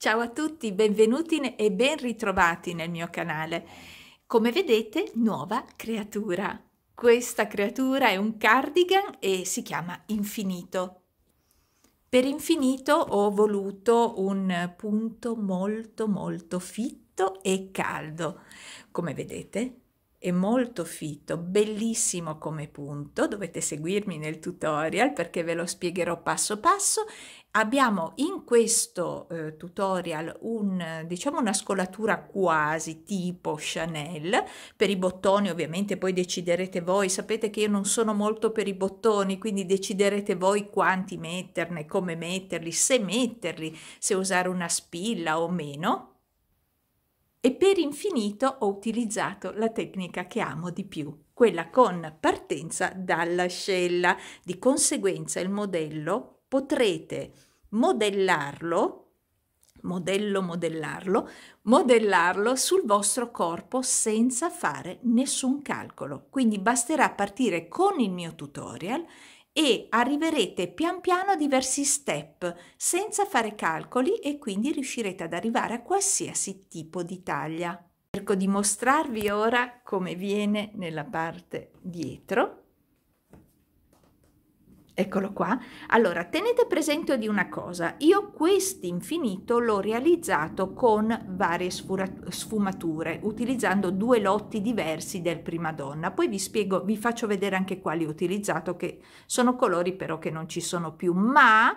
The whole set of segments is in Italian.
Ciao a tutti, benvenuti e ben ritrovati nel mio canale. Come vedete, nuova creatura. Questa creatura è un cardigan e si chiama Infinito. Per Infinito ho voluto un punto molto molto fitto e caldo. Come vedete, è molto fitto, bellissimo come punto, dovete seguirmi nel tutorial perché ve lo spiegherò passo passo. Abbiamo in questo eh, tutorial un, diciamo una scolatura quasi tipo Chanel, per i bottoni ovviamente poi deciderete voi, sapete che io non sono molto per i bottoni, quindi deciderete voi quanti metterne, come metterli, se metterli, se usare una spilla o meno e per infinito ho utilizzato la tecnica che amo di più, quella con partenza dall'ascella. Di conseguenza il modello potrete modellarlo modello modellarlo, modellarlo sul vostro corpo senza fare nessun calcolo. Quindi basterà partire con il mio tutorial e arriverete pian piano a diversi step senza fare calcoli e quindi riuscirete ad arrivare a qualsiasi tipo di taglia. Cerco di mostrarvi ora come viene nella parte dietro Eccolo qua. Allora, tenete presente di una cosa, io quest'infinito l'ho realizzato con varie sfumature, utilizzando due lotti diversi del prima donna. Poi vi spiego, vi faccio vedere anche quali ho utilizzato, che sono colori però che non ci sono più, ma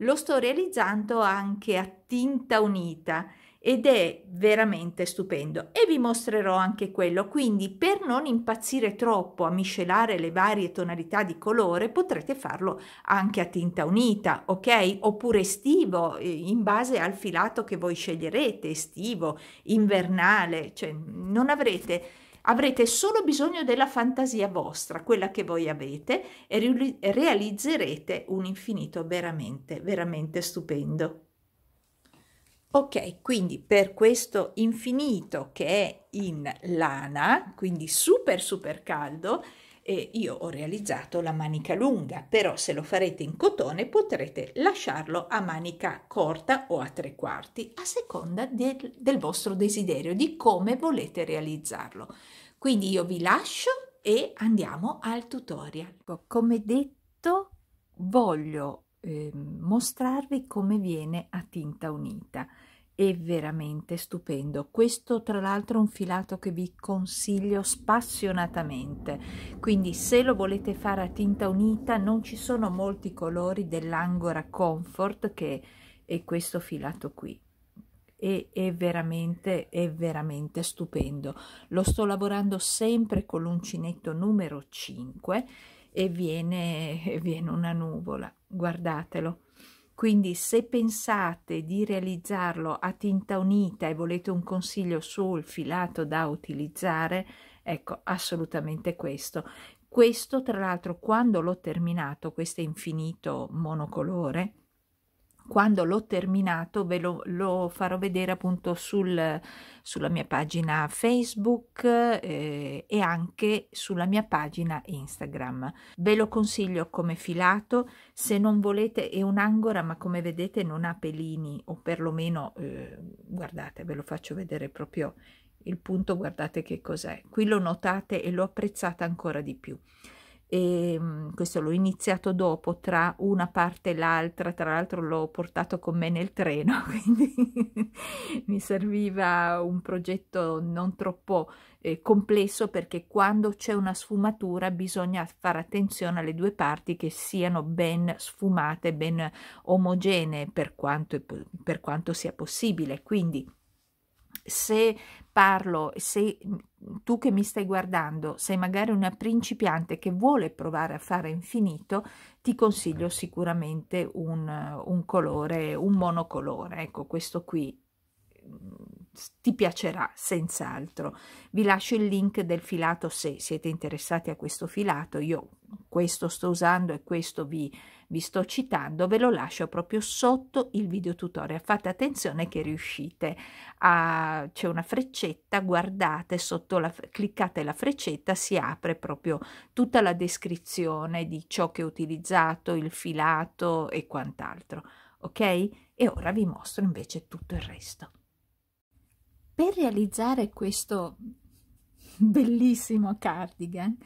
lo sto realizzando anche a tinta unita ed è veramente stupendo e vi mostrerò anche quello quindi per non impazzire troppo a miscelare le varie tonalità di colore potrete farlo anche a tinta unita ok oppure estivo eh, in base al filato che voi sceglierete estivo invernale cioè non avrete avrete solo bisogno della fantasia vostra quella che voi avete e realizzerete un infinito veramente veramente stupendo Ok, quindi per questo infinito che è in lana, quindi super super caldo, eh, io ho realizzato la manica lunga, però se lo farete in cotone potrete lasciarlo a manica corta o a tre quarti, a seconda del, del vostro desiderio, di come volete realizzarlo. Quindi io vi lascio e andiamo al tutorial. Ecco, come detto, voglio eh, mostrarvi come viene a tinta unita è veramente stupendo questo tra l'altro è un filato che vi consiglio spassionatamente quindi se lo volete fare a tinta unita non ci sono molti colori dell'angora comfort che è questo filato qui e è veramente è veramente stupendo lo sto lavorando sempre con l'uncinetto numero 5 e viene, viene una nuvola, guardatelo. Quindi se pensate di realizzarlo a tinta unita e volete un consiglio sul filato da utilizzare, ecco assolutamente questo. Questo tra l'altro quando l'ho terminato, questo è infinito monocolore, quando l'ho terminato ve lo, lo, farò vedere appunto sul, sulla mia pagina Facebook eh, e anche sulla mia pagina Instagram. Ve lo consiglio come filato, se non volete è un'angora ma come vedete non ha pelini o perlomeno, eh, guardate ve lo faccio vedere proprio il punto, guardate che cos'è. Qui lo notate e l'ho apprezzata ancora di più e ehm, questo l'ho iniziato dopo tra una parte e l'altra tra l'altro l'ho portato con me nel treno quindi mi serviva un progetto non troppo eh, complesso perché quando c'è una sfumatura bisogna fare attenzione alle due parti che siano ben sfumate ben omogenee per quanto, per quanto sia possibile quindi se parlo, se mm, tu che mi stai guardando sei magari una principiante che vuole provare a fare infinito, ti consiglio sicuramente un, un colore, un monocolore. Ecco, questo qui mm, ti piacerà senz'altro vi lascio il link del filato se siete interessati a questo filato io questo sto usando e questo vi, vi sto citando ve lo lascio proprio sotto il video tutorial fate attenzione che riuscite a c'è una freccetta guardate sotto la cliccate la freccetta si apre proprio tutta la descrizione di ciò che ho utilizzato il filato e quant'altro ok e ora vi mostro invece tutto il resto per realizzare questo bellissimo cardigan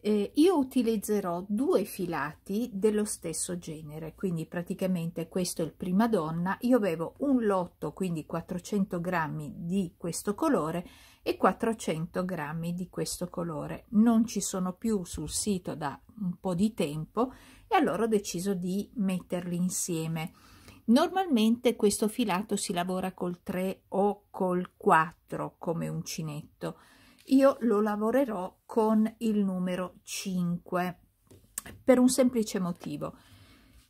eh, io utilizzerò due filati dello stesso genere quindi praticamente questo è il prima donna io avevo un lotto quindi 400 grammi di questo colore e 400 grammi di questo colore non ci sono più sul sito da un po di tempo e allora ho deciso di metterli insieme Normalmente questo filato si lavora col 3 o col 4 come uncinetto. Io lo lavorerò con il numero 5 per un semplice motivo.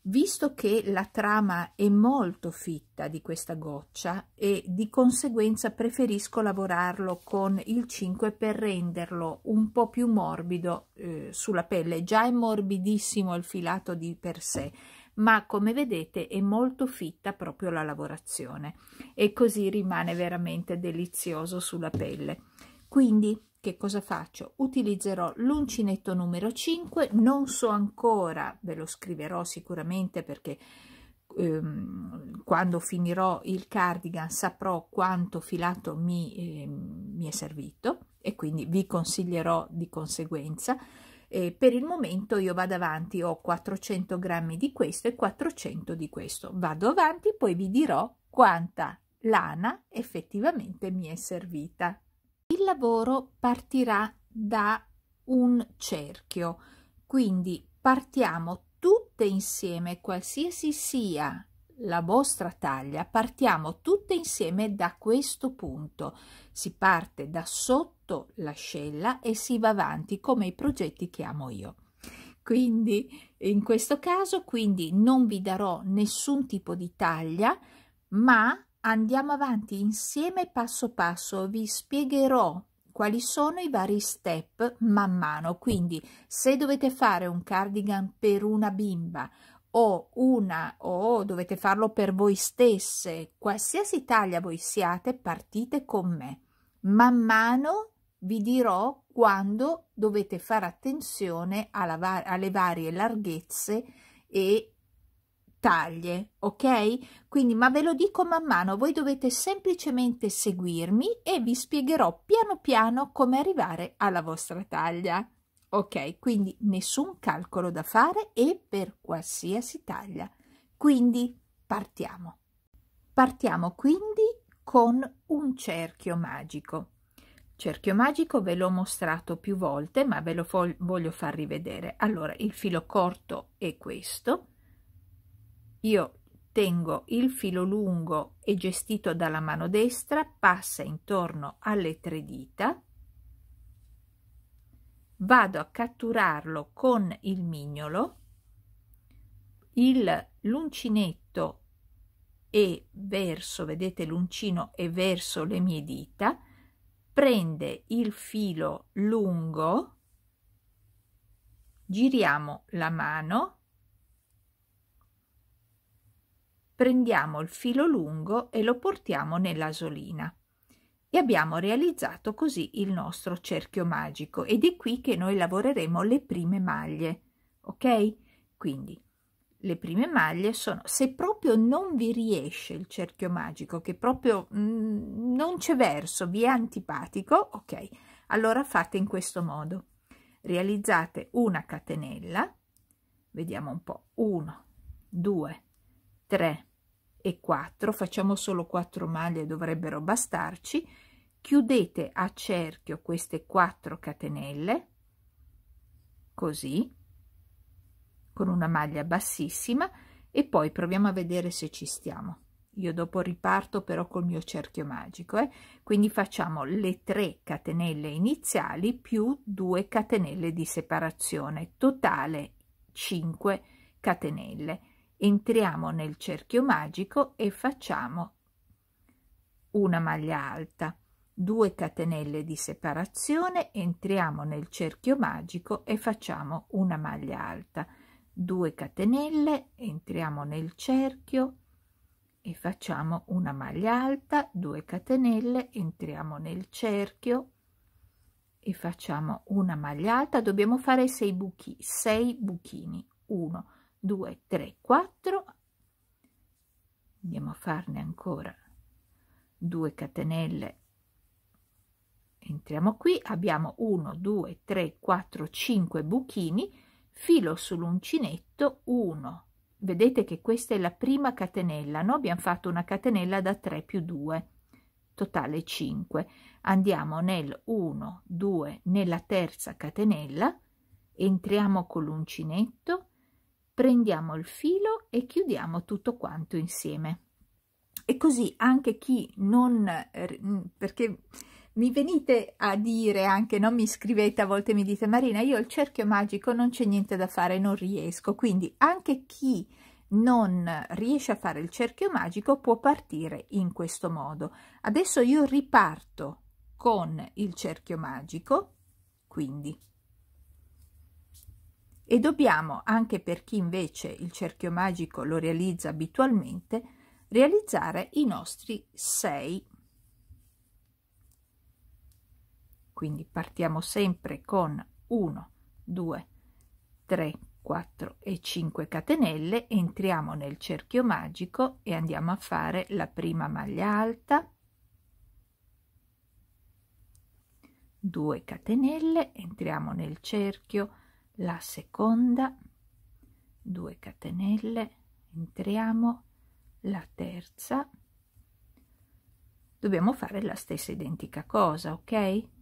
Visto che la trama è molto fitta di questa goccia e di conseguenza preferisco lavorarlo con il 5 per renderlo un po' più morbido eh, sulla pelle. Già è morbidissimo il filato di per sé ma come vedete è molto fitta proprio la lavorazione e così rimane veramente delizioso sulla pelle quindi che cosa faccio? Utilizzerò l'uncinetto numero 5, non so ancora, ve lo scriverò sicuramente perché ehm, quando finirò il cardigan saprò quanto filato mi, eh, mi è servito e quindi vi consiglierò di conseguenza eh, per il momento io vado avanti ho 400 grammi di questo e 400 di questo vado avanti poi vi dirò quanta lana effettivamente mi è servita il lavoro partirà da un cerchio quindi partiamo tutte insieme qualsiasi sia la vostra taglia partiamo tutte insieme da questo punto si parte da sotto sotto l'ascella e si va avanti come i progetti che amo io. Quindi in questo caso quindi non vi darò nessun tipo di taglia, ma andiamo avanti insieme passo passo, vi spiegherò quali sono i vari step man mano. Quindi se dovete fare un cardigan per una bimba o una o dovete farlo per voi stesse, qualsiasi taglia voi siate, partite con me. Man mano vi dirò quando dovete fare attenzione va alle varie larghezze e taglie, ok? Quindi, ma ve lo dico man mano, voi dovete semplicemente seguirmi e vi spiegherò piano piano come arrivare alla vostra taglia. Ok, quindi nessun calcolo da fare e per qualsiasi taglia. Quindi partiamo. Partiamo quindi con un cerchio magico cerchio magico ve l'ho mostrato più volte ma ve lo voglio far rivedere allora il filo corto è questo io tengo il filo lungo e gestito dalla mano destra passa intorno alle tre dita vado a catturarlo con il mignolo il l'uncinetto è verso vedete l'uncino è verso le mie dita prende il filo lungo, giriamo la mano, prendiamo il filo lungo e lo portiamo nella solina. E abbiamo realizzato così il nostro cerchio magico ed è qui che noi lavoreremo le prime maglie. Ok? Quindi le prime maglie sono se proprio non vi riesce il cerchio magico che proprio mh, mm, non c'è verso vi è antipatico ok allora fate in questo modo realizzate una catenella vediamo un po 1 2 3 e 4 facciamo solo 4 maglie dovrebbero bastarci chiudete a cerchio queste 4 catenelle così con una maglia bassissima e poi proviamo a vedere se ci stiamo io dopo riparto però col mio cerchio magico eh? quindi facciamo le 3 catenelle iniziali più 2 catenelle di separazione totale 5 catenelle entriamo nel cerchio magico e facciamo una maglia alta 2 catenelle di separazione entriamo nel cerchio magico e facciamo una maglia alta 2 catenelle entriamo nel cerchio e facciamo una maglia alta 2 catenelle entriamo nel cerchio e facciamo una maglia alta dobbiamo fare 6 buchi 6 buchini 1 2 3 4 andiamo a farne ancora 2 catenelle entriamo qui abbiamo 1 2 3 4 5 buchini filo sull'uncinetto 1 vedete che questa è la prima catenella no abbiamo fatto una catenella da 3 più 2 totale 5 andiamo nel 1 2 nella terza catenella entriamo con l'uncinetto prendiamo il filo e chiudiamo tutto quanto insieme e così anche chi non eh, perché mi venite a dire anche, non mi scrivete, a volte mi dite Marina, io il cerchio magico non c'è niente da fare, non riesco, quindi anche chi non riesce a fare il cerchio magico può partire in questo modo. Adesso io riparto con il cerchio magico, quindi e dobbiamo, anche per chi invece il cerchio magico lo realizza abitualmente, realizzare i nostri sei quindi partiamo sempre con 1 2 3 4 e 5 catenelle entriamo nel cerchio magico e andiamo a fare la prima maglia alta 2 catenelle entriamo nel cerchio la seconda 2 catenelle entriamo la terza dobbiamo fare la stessa identica cosa ok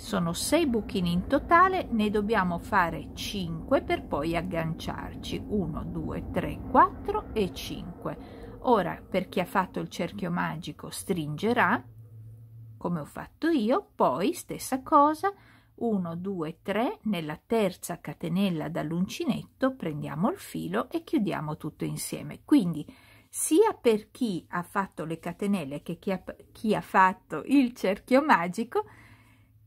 sono 6 buchini in totale ne dobbiamo fare 5 per poi agganciarci 1 2 3 4 e 5 ora per chi ha fatto il cerchio magico stringerà come ho fatto io poi stessa cosa 1 2 3 nella terza catenella dall'uncinetto prendiamo il filo e chiudiamo tutto insieme quindi sia per chi ha fatto le catenelle che chi ha, chi ha fatto il cerchio magico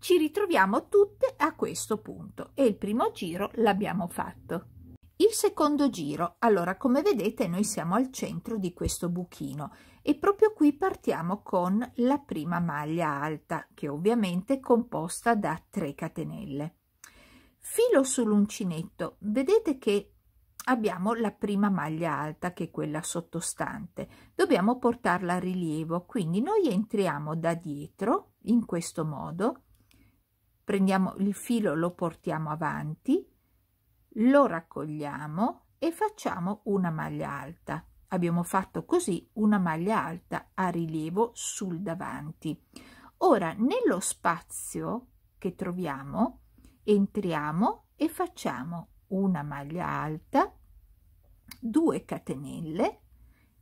ci ritroviamo tutte a questo punto e il primo giro l'abbiamo fatto. Il secondo giro, allora come vedete noi siamo al centro di questo buchino e proprio qui partiamo con la prima maglia alta che ovviamente è composta da 3 catenelle. Filo sull'uncinetto, vedete che abbiamo la prima maglia alta che è quella sottostante, dobbiamo portarla a rilievo quindi noi entriamo da dietro in questo modo prendiamo il filo lo portiamo avanti lo raccogliamo e facciamo una maglia alta abbiamo fatto così una maglia alta a rilievo sul davanti ora nello spazio che troviamo entriamo e facciamo una maglia alta 2 catenelle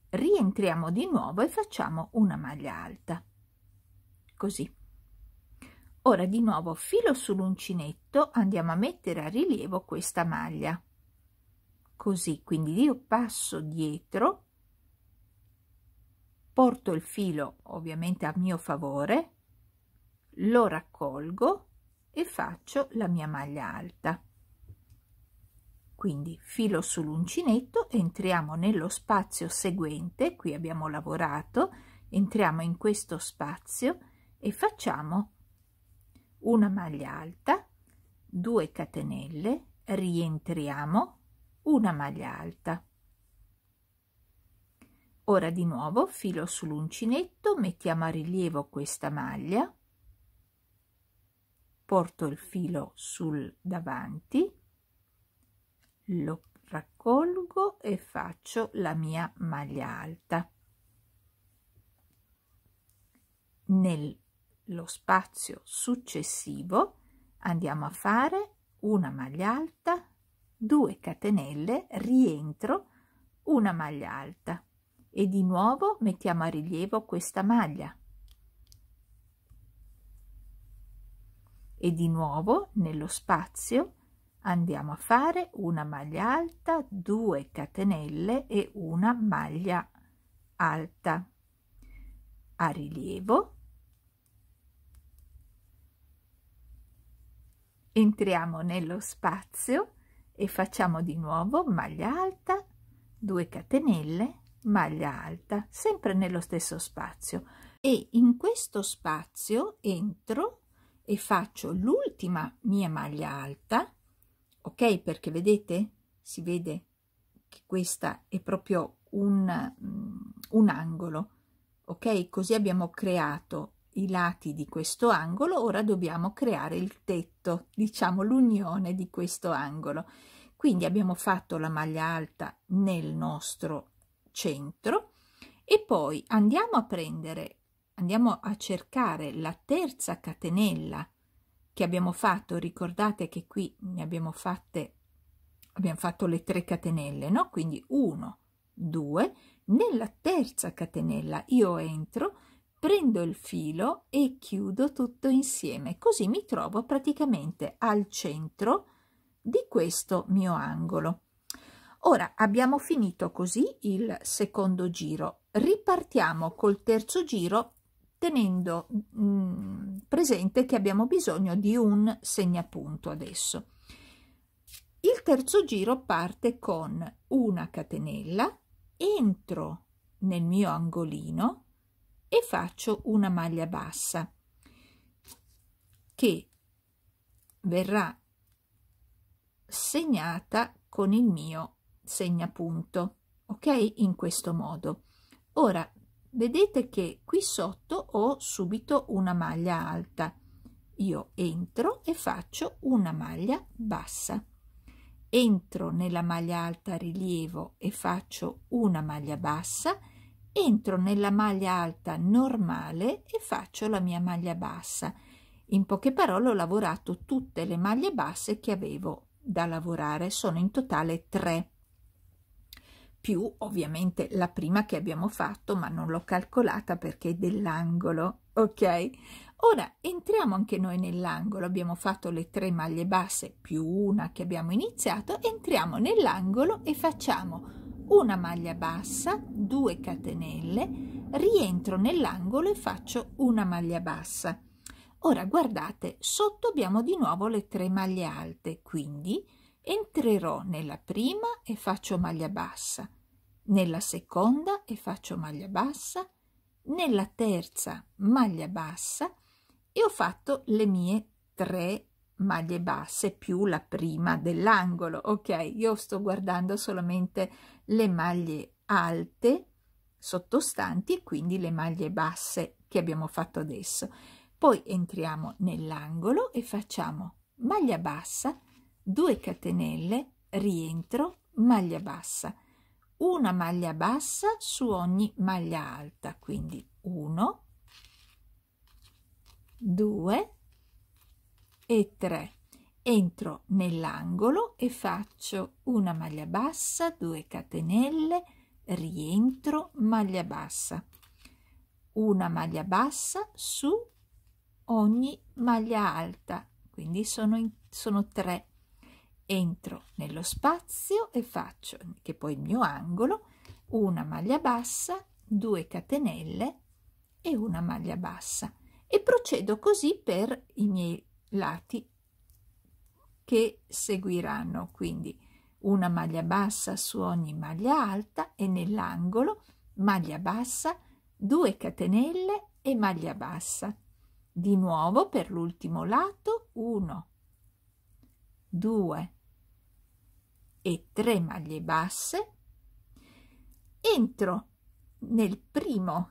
rientriamo di nuovo e facciamo una maglia alta così ora di nuovo filo sull'uncinetto andiamo a mettere a rilievo questa maglia così quindi io passo dietro porto il filo ovviamente a mio favore lo raccolgo e faccio la mia maglia alta quindi filo sull'uncinetto entriamo nello spazio seguente qui abbiamo lavorato entriamo in questo spazio e facciamo una maglia alta 2 catenelle rientriamo una maglia alta ora di nuovo filo sull'uncinetto mettiamo a rilievo questa maglia porto il filo sul davanti lo raccolgo e faccio la mia maglia alta nel lo spazio successivo andiamo a fare una maglia alta 2 catenelle rientro una maglia alta e di nuovo mettiamo a rilievo questa maglia e di nuovo nello spazio andiamo a fare una maglia alta 2 catenelle e una maglia alta a rilievo entriamo nello spazio e facciamo di nuovo maglia alta 2 catenelle maglia alta sempre nello stesso spazio e in questo spazio entro e faccio l'ultima mia maglia alta ok perché vedete si vede che questa è proprio un, mm, un angolo ok così abbiamo creato i lati di questo angolo ora dobbiamo creare il tetto diciamo l'unione di questo angolo quindi abbiamo fatto la maglia alta nel nostro centro e poi andiamo a prendere andiamo a cercare la terza catenella che abbiamo fatto ricordate che qui ne abbiamo fatte abbiamo fatto le 3 catenelle no quindi 1 2 nella terza catenella io entro prendo il filo e chiudo tutto insieme così mi trovo praticamente al centro di questo mio angolo ora abbiamo finito così il secondo giro ripartiamo col terzo giro tenendo mh, mm, presente che abbiamo bisogno di un segnapunto adesso il terzo giro parte con una catenella entro nel mio angolino e faccio una maglia bassa che verrà segnata con il mio segnapunto ok in questo modo ora vedete che qui sotto ho subito una maglia alta io entro e faccio una maglia bassa entro nella maglia alta rilievo e faccio una maglia bassa entro nella maglia alta normale e faccio la mia maglia bassa. In poche parole ho lavorato tutte le maglie basse che avevo da lavorare, sono in totale tre, più ovviamente la prima che abbiamo fatto, ma non l'ho calcolata perché è dell'angolo, ok? Ora entriamo anche noi nell'angolo, abbiamo fatto le tre maglie basse più una che abbiamo iniziato, entriamo nell'angolo e facciamo una maglia bassa 2 catenelle rientro nell'angolo e faccio una maglia bassa ora guardate sotto abbiamo di nuovo le tre maglie alte quindi entrerò nella prima e faccio maglia bassa nella seconda e faccio maglia bassa nella terza maglia bassa e ho fatto le mie tre maglie basse più la prima dell'angolo ok io sto guardando solamente le maglie alte sottostanti e quindi le maglie basse che abbiamo fatto adesso. Poi entriamo nell'angolo e facciamo maglia bassa, 2 catenelle, rientro, maglia bassa, una maglia bassa su ogni maglia alta, quindi 1, 2 e 3 entro nell'angolo e faccio una maglia bassa 2 catenelle rientro maglia bassa una maglia bassa su ogni maglia alta quindi sono, in, sono 3 entro nello spazio e faccio che poi il mio angolo una maglia bassa 2 catenelle e una maglia bassa e procedo così per i miei lati che seguiranno quindi una maglia bassa su ogni maglia alta e nell'angolo maglia bassa 2 catenelle e maglia bassa di nuovo per l'ultimo lato 1 2 e 3 maglie basse entro nel primo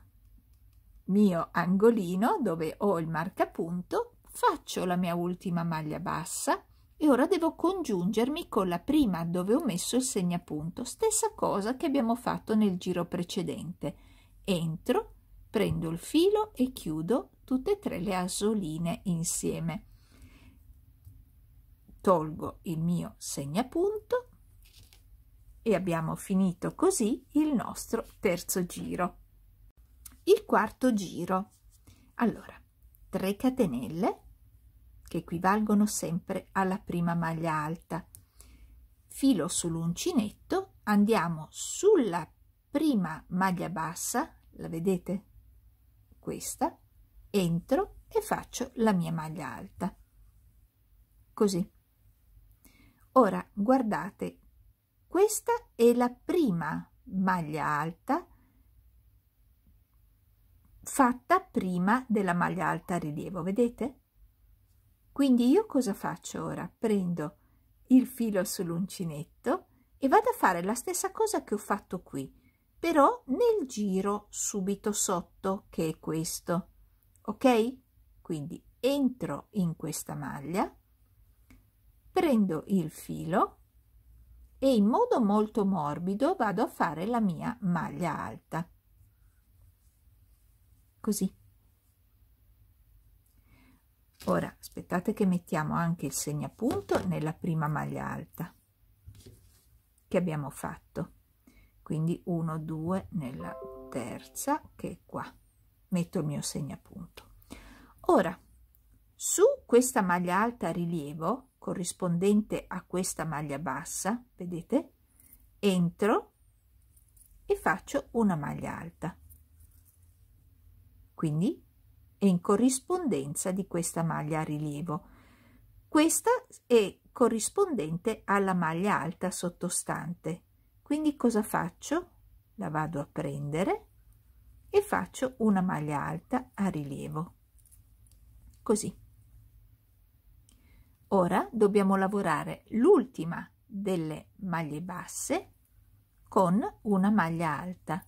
mio angolino dove ho il marcapunto faccio la mia ultima maglia bassa e ora devo congiungermi con la prima dove ho messo il segnapunto, stessa cosa che abbiamo fatto nel giro precedente. Entro, prendo il filo e chiudo tutte e tre le asoline insieme. Tolgo il mio segnapunto e abbiamo finito così il nostro terzo giro. Il quarto giro. Allora, 3 catenelle che equivalgono sempre alla prima maglia alta filo sull'uncinetto andiamo sulla prima maglia bassa la vedete questa entro e faccio la mia maglia alta così ora guardate questa è la prima maglia alta fatta prima della maglia alta rilievo vedete quindi io cosa faccio ora? Prendo il filo sull'uncinetto e vado a fare la stessa cosa che ho fatto qui, però nel giro subito sotto che è questo. Ok? Quindi entro in questa maglia, prendo il filo e in modo molto morbido vado a fare la mia maglia alta. Così ora aspettate che mettiamo anche il segnapunto nella prima maglia alta che abbiamo fatto quindi 1 2 nella terza che è qua metto il mio segnapunto ora su questa maglia alta rilievo corrispondente a questa maglia bassa vedete entro e faccio una maglia alta quindi e in corrispondenza di questa maglia a rilievo. Questa è corrispondente alla maglia alta sottostante. Quindi cosa faccio? La vado a prendere e faccio una maglia alta a rilievo. Così. Ora dobbiamo lavorare l'ultima delle maglie basse con una maglia alta.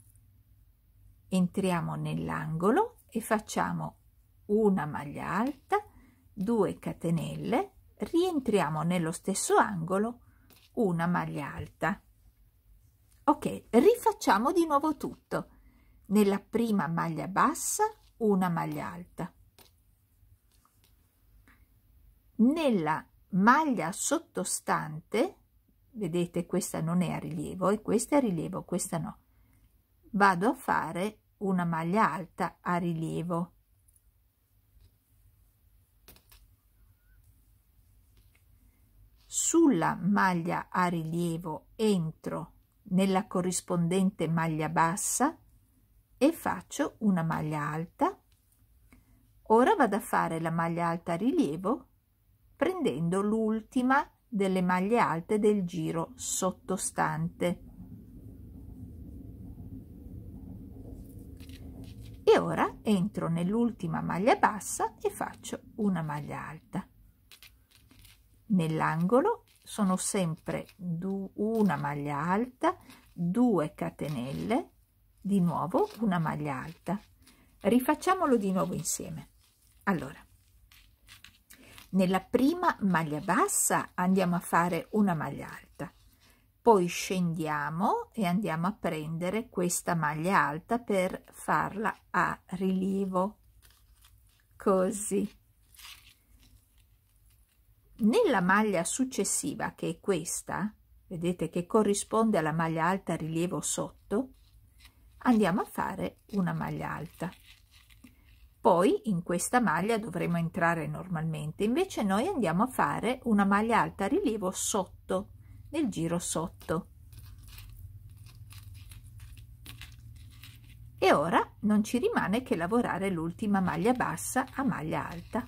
Entriamo nell'angolo e facciamo una maglia alta 2 catenelle rientriamo nello stesso angolo una maglia alta ok rifacciamo di nuovo tutto nella prima maglia bassa una maglia alta nella maglia sottostante vedete questa non è a rilievo e questa è a rilievo questa no vado a fare una maglia alta a rilievo sulla maglia a rilievo entro nella corrispondente maglia bassa e faccio una maglia alta ora vado a fare la maglia alta a rilievo prendendo l'ultima delle maglie alte del giro sottostante e ora entro nell'ultima maglia bassa e faccio una maglia alta nell'angolo sono sempre una maglia alta 2 catenelle di nuovo una maglia alta rifacciamolo di nuovo insieme allora nella prima maglia bassa andiamo a fare una maglia alta poi scendiamo e andiamo a prendere questa maglia alta per farla a rilievo così nella maglia successiva che è questa vedete che corrisponde alla maglia alta rilievo sotto andiamo a fare una maglia alta poi in questa maglia dovremo entrare normalmente invece noi andiamo a fare una maglia alta rilievo sotto nel giro sotto e ora non ci rimane che lavorare l'ultima maglia bassa a maglia alta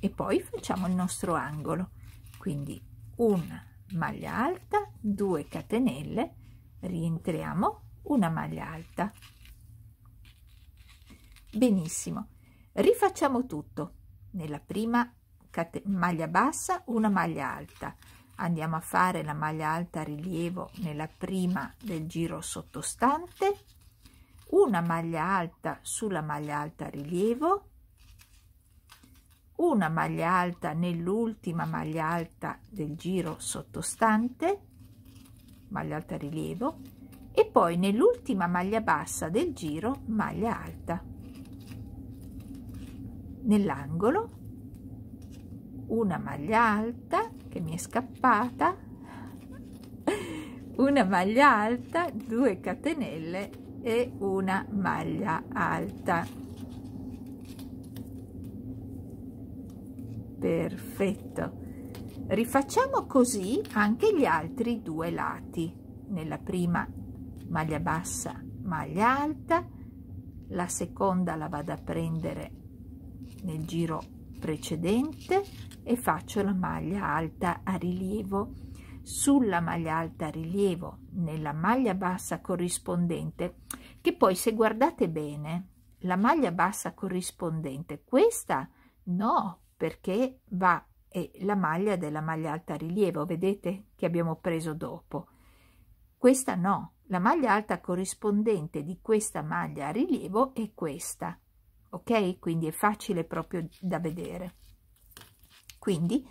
e poi facciamo il nostro angolo quindi una maglia alta 2 catenelle rientriamo una maglia alta benissimo rifacciamo tutto nella prima maglia bassa una maglia alta andiamo a fare la maglia alta rilievo nella prima del giro sottostante una maglia alta sulla maglia alta rilievo una maglia alta nell'ultima maglia alta del giro sottostante maglia alta rilievo e poi nell'ultima maglia bassa del giro maglia alta nell'angolo una maglia alta che mi è scappata una maglia alta 2 catenelle e una maglia alta perfetto rifacciamo così anche gli altri due lati nella prima maglia bassa maglia alta la seconda la vado a prendere nel giro precedente e faccio la maglia alta a rilievo sulla maglia alta a rilievo nella maglia bassa corrispondente che poi se guardate bene la maglia bassa corrispondente questa no perché va e la maglia della maglia alta rilievo, vedete che abbiamo preso dopo. Questa no, la maglia alta corrispondente di questa maglia a rilievo è questa, ok? Quindi è facile proprio da vedere. Quindi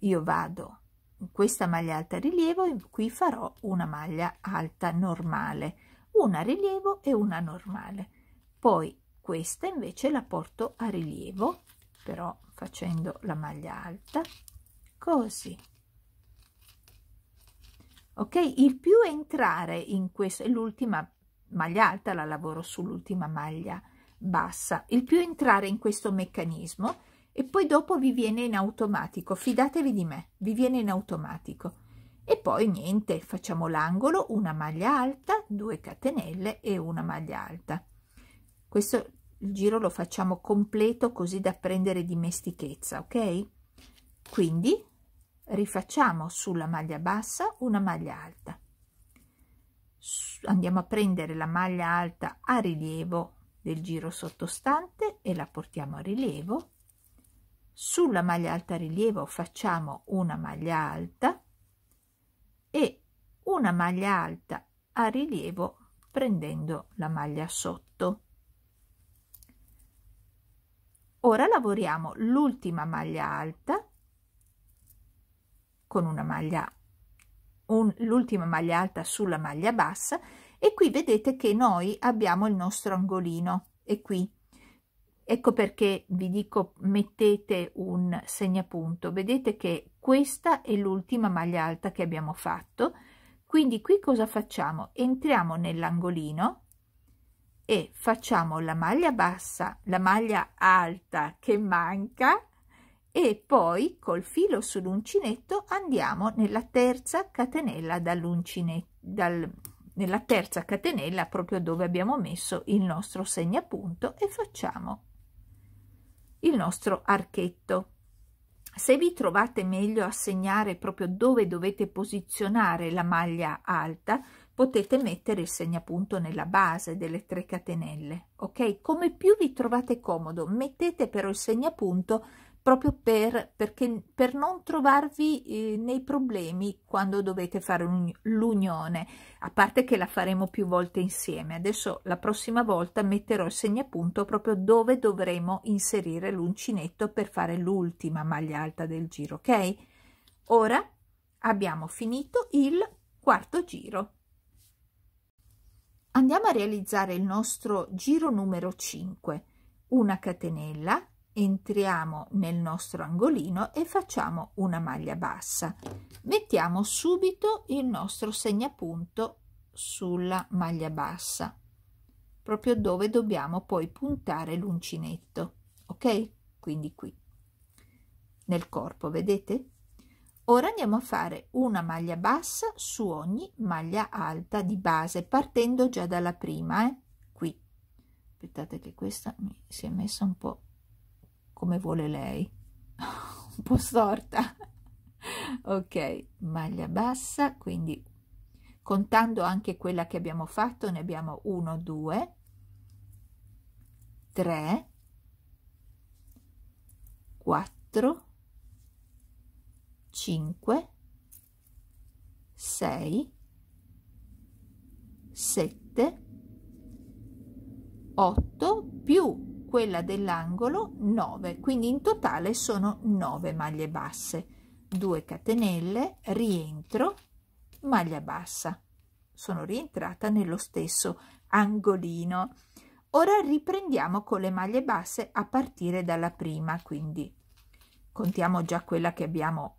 io vado in questa maglia alta rilievo e qui farò una maglia alta normale, una rilievo e una normale. Poi questa invece la porto a rilievo, però facendo la maglia alta così ok il più entrare in questa l'ultima maglia alta la lavoro sull'ultima maglia bassa il più entrare in questo meccanismo e poi dopo vi viene in automatico fidatevi di me vi viene in automatico e poi niente facciamo l'angolo una maglia alta 2 catenelle e una maglia alta questo il giro lo facciamo completo così da prendere dimestichezza ok quindi rifacciamo sulla maglia bassa una maglia alta andiamo a prendere la maglia alta a rilievo del giro sottostante e la portiamo a rilievo sulla maglia alta a rilievo facciamo una maglia alta e una maglia alta a rilievo prendendo la maglia sotto ora lavoriamo l'ultima maglia alta con una maglia un, l'ultima maglia alta sulla maglia bassa e qui vedete che noi abbiamo il nostro angolino e qui ecco perché vi dico mettete un segnapunto vedete che questa è l'ultima maglia alta che abbiamo fatto quindi qui cosa facciamo entriamo nell'angolino e facciamo la maglia bassa la maglia alta che manca e poi col filo sull'uncinetto andiamo nella terza catenella dall'uncinetto nella terza catenella proprio dove abbiamo messo il nostro segnapunto e facciamo il nostro archetto se vi trovate meglio a segnare proprio dove dovete posizionare la maglia alta potete mettere il segnapunto nella base delle 3 catenelle ok come più vi trovate comodo mettete però il segnapunto proprio per, perché, per non trovarvi eh, nei problemi quando dovete fare l'unione, a parte che la faremo più volte insieme. Adesso la prossima volta metterò il segnapunto proprio dove dovremo inserire l'uncinetto per fare l'ultima maglia alta del giro, ok? Ora abbiamo finito il quarto giro andiamo a realizzare il nostro giro numero 5 una catenella entriamo nel nostro angolino e facciamo una maglia bassa mettiamo subito il nostro segnapunto sulla maglia bassa proprio dove dobbiamo poi puntare l'uncinetto ok quindi qui nel corpo vedete Ora andiamo a fare una maglia bassa su ogni maglia alta di base, partendo già dalla prima, eh? qui. Aspettate che questa mi si è messa un po' come vuole lei, un po' storta. ok, maglia bassa, quindi contando anche quella che abbiamo fatto, ne abbiamo 1, 2, 3, 4, 5 6 7 8 più quella dell'angolo 9 quindi in totale sono 9 maglie basse 2 catenelle rientro maglia bassa sono rientrata nello stesso angolino ora riprendiamo con le maglie basse a partire dalla prima quindi contiamo già quella che abbiamo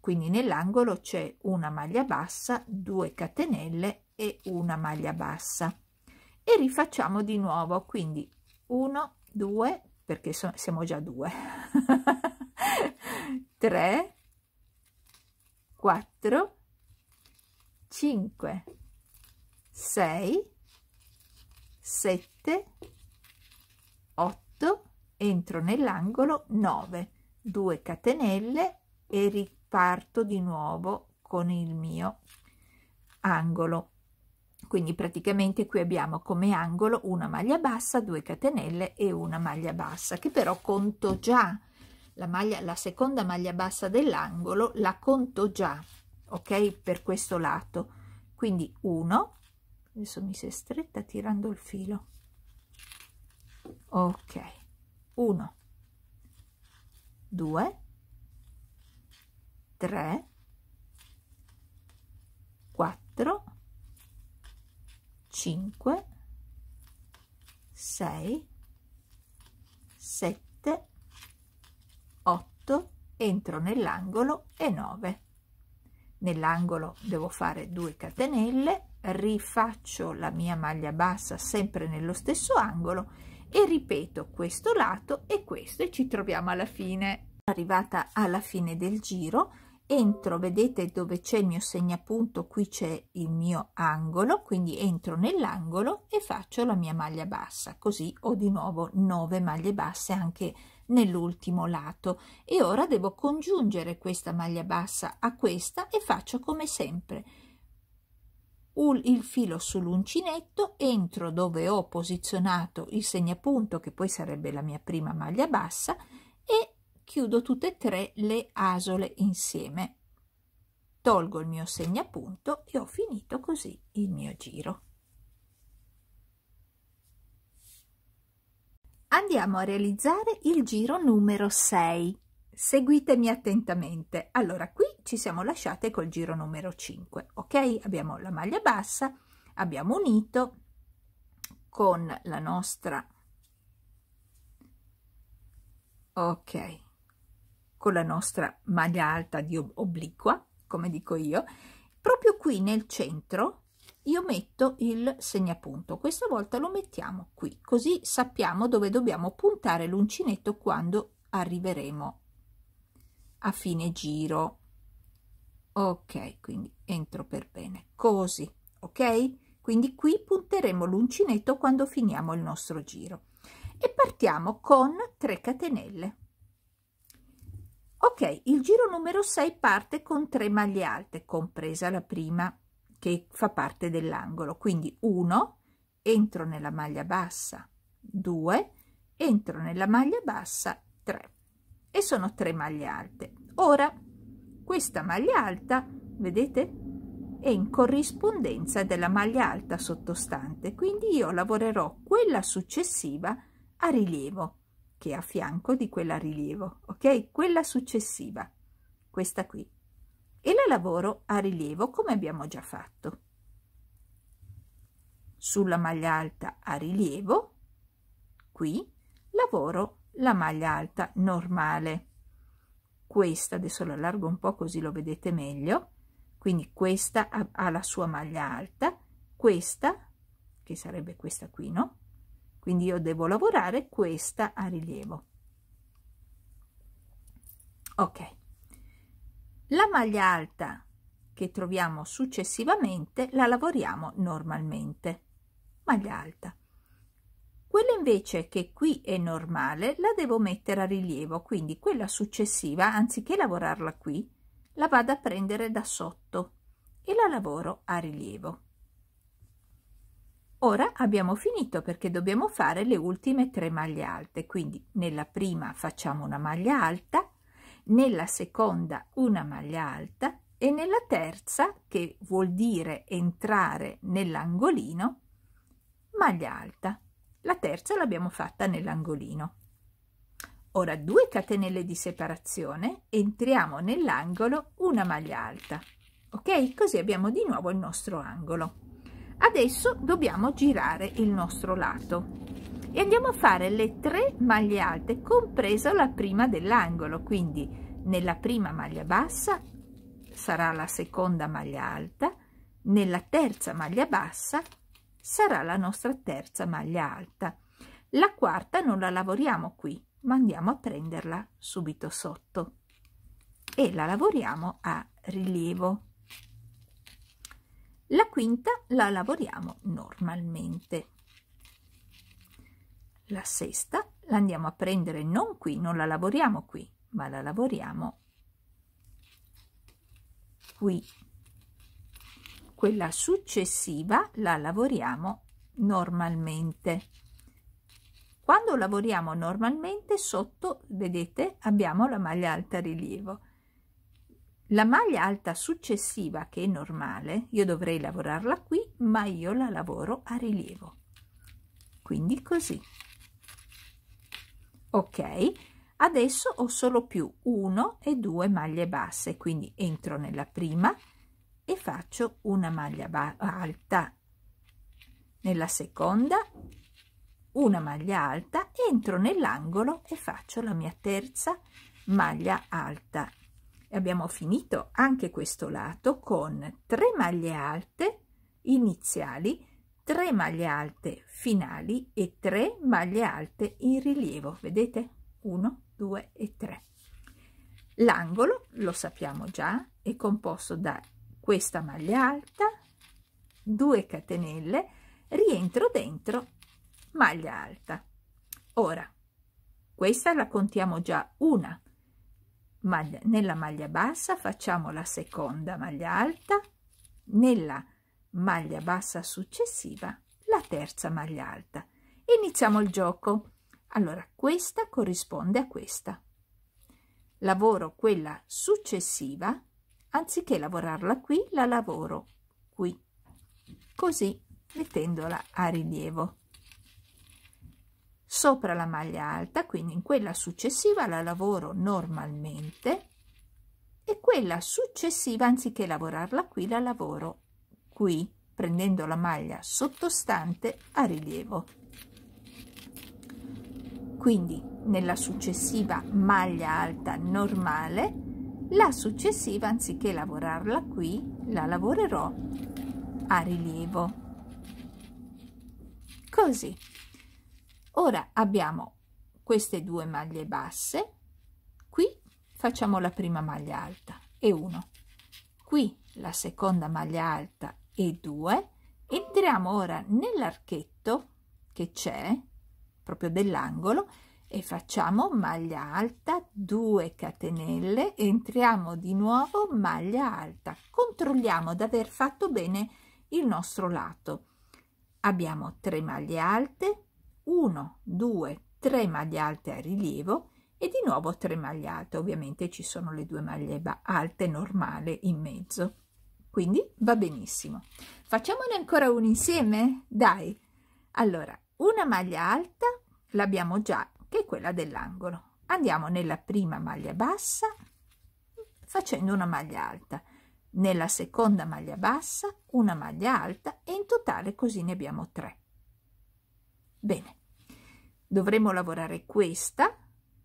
quindi nell'angolo c'è una maglia bassa 2 catenelle e una maglia bassa e rifacciamo di nuovo quindi 1 2 perché so, siamo già 2 3 4 5 6 7 8 entro nell'angolo 9 2 catenelle e parto di nuovo con il mio angolo quindi praticamente qui abbiamo come angolo una maglia bassa 2 catenelle e una maglia bassa che però conto già la maglia la seconda maglia bassa dell'angolo la conto già ok per questo lato quindi 1 adesso mi si è stretta tirando il filo ok 1 2 3 4 5 6 7 8 entro nell'angolo e 9 nell'angolo devo fare 2 catenelle rifaccio la mia maglia bassa sempre nello stesso angolo e ripeto questo lato e questo e ci troviamo alla fine arrivata alla fine del giro entro vedete dove c'è il mio segnapunto qui c'è il mio angolo quindi entro nell'angolo e faccio la mia maglia bassa così ho di nuovo 9 maglie basse anche nell'ultimo lato e ora devo congiungere questa maglia bassa a questa e faccio come sempre il filo sull'uncinetto entro dove ho posizionato il segnapunto che poi sarebbe la mia prima maglia bassa chiudo tutte e tre le asole insieme tolgo il mio segnapunto e ho finito così il mio giro andiamo a realizzare il giro numero 6 seguitemi attentamente allora qui ci siamo lasciate col giro numero 5 ok abbiamo la maglia bassa abbiamo unito con la nostra ok con la nostra maglia alta di obliqua, come dico io, proprio qui nel centro io metto il segnapunto. Questa volta lo mettiamo qui, così sappiamo dove dobbiamo puntare l'uncinetto quando arriveremo a fine giro. Ok, quindi entro per bene, così, ok? Quindi qui punteremo l'uncinetto quando finiamo il nostro giro. E partiamo con 3 catenelle. Ok, il giro numero 6 parte con 3 maglie alte, compresa la prima che fa parte dell'angolo, quindi 1 entro nella maglia bassa, 2 entro nella maglia bassa, 3 e sono 3 maglie alte. Ora questa maglia alta, vedete, è in corrispondenza della maglia alta sottostante, quindi io lavorerò quella successiva a rilievo che è a fianco di quella a rilievo, ok? Quella successiva, questa qui. E la lavoro a rilievo come abbiamo già fatto. Sulla maglia alta a rilievo, qui, lavoro la maglia alta normale. Questa, adesso la allargo un po' così lo vedete meglio, quindi questa ha, ha la sua maglia alta, questa, che sarebbe questa qui, no? quindi io devo lavorare questa a rilievo ok la maglia alta che troviamo successivamente la lavoriamo normalmente maglia alta quella invece che qui è normale la devo mettere a rilievo quindi quella successiva anziché lavorarla qui la vado a prendere da sotto e la lavoro a rilievo Ora abbiamo finito perché dobbiamo fare le ultime tre maglie alte, quindi nella prima facciamo una maglia alta, nella seconda una maglia alta e nella terza, che vuol dire entrare nell'angolino, maglia alta. La terza l'abbiamo fatta nell'angolino. Ora due catenelle di separazione, entriamo nell'angolo una maglia alta. Ok? Così abbiamo di nuovo il nostro angolo adesso dobbiamo girare il nostro lato e andiamo a fare le tre maglie alte compresa la prima dell'angolo quindi nella prima maglia bassa sarà la seconda maglia alta nella terza maglia bassa sarà la nostra terza maglia alta la quarta non la lavoriamo qui ma andiamo a prenderla subito sotto e la lavoriamo a rilievo la quinta la lavoriamo normalmente la sesta la andiamo a prendere non qui non la lavoriamo qui ma la lavoriamo qui quella successiva la lavoriamo normalmente quando lavoriamo normalmente sotto vedete abbiamo la maglia alta rilievo la maglia alta successiva che è normale io dovrei lavorarla qui ma io la lavoro a rilievo quindi così ok adesso ho solo più 1 e 2 maglie basse quindi entro nella prima e faccio una maglia alta nella seconda una maglia alta entro nell'angolo e faccio la mia terza maglia alta e abbiamo finito anche questo lato con 3 maglie alte iniziali 3 maglie alte finali e 3 maglie alte in rilievo vedete 1 2 e 3 l'angolo lo sappiamo già è composto da questa maglia alta 2 catenelle rientro dentro maglia alta ora questa la contiamo già una maglia, nella maglia bassa facciamo la seconda maglia alta nella maglia bassa successiva la terza maglia alta iniziamo il gioco allora questa corrisponde a questa lavoro quella successiva anziché lavorarla qui la lavoro qui così mettendola a rilievo sopra la maglia alta quindi in quella successiva la lavoro normalmente e quella successiva anziché lavorarla qui la lavoro qui prendendo la maglia sottostante a rilievo quindi nella successiva maglia alta normale la successiva anziché lavorarla qui la lavorerò a rilievo così ora abbiamo queste due maglie basse qui facciamo la prima maglia alta e 1 qui la seconda maglia alta e 2 entriamo ora nell'archetto che c'è proprio dell'angolo e facciamo maglia alta 2 catenelle entriamo di nuovo maglia alta controlliamo di aver fatto bene il nostro lato abbiamo 3 maglie alte 1, 2, 3 maglie alte a rilievo e di nuovo 3 maglie alte. Ovviamente ci sono le due maglie alte normale in mezzo. Quindi va benissimo. Facciamone ancora uno insieme? Dai! Allora, una maglia alta l'abbiamo già, che è quella dell'angolo. Andiamo nella prima maglia bassa facendo una maglia alta. Nella seconda maglia bassa una maglia alta e in totale così ne abbiamo 3. Bene, dovremo lavorare questa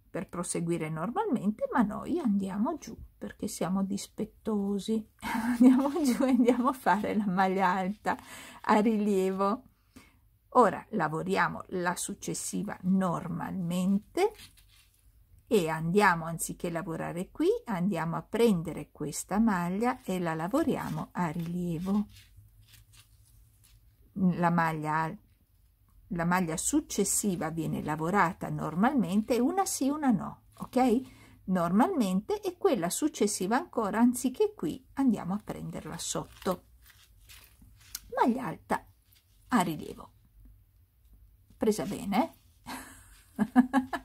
per proseguire normalmente, ma noi andiamo giù perché siamo dispettosi. andiamo giù e andiamo a fare la maglia alta a rilievo. Ora lavoriamo la successiva normalmente e andiamo anziché lavorare qui andiamo a prendere questa maglia e la lavoriamo a rilievo la maglia la maglia successiva viene lavorata normalmente una sì una no ok normalmente e quella successiva ancora anziché qui andiamo a prenderla sotto maglia alta a rilievo presa bene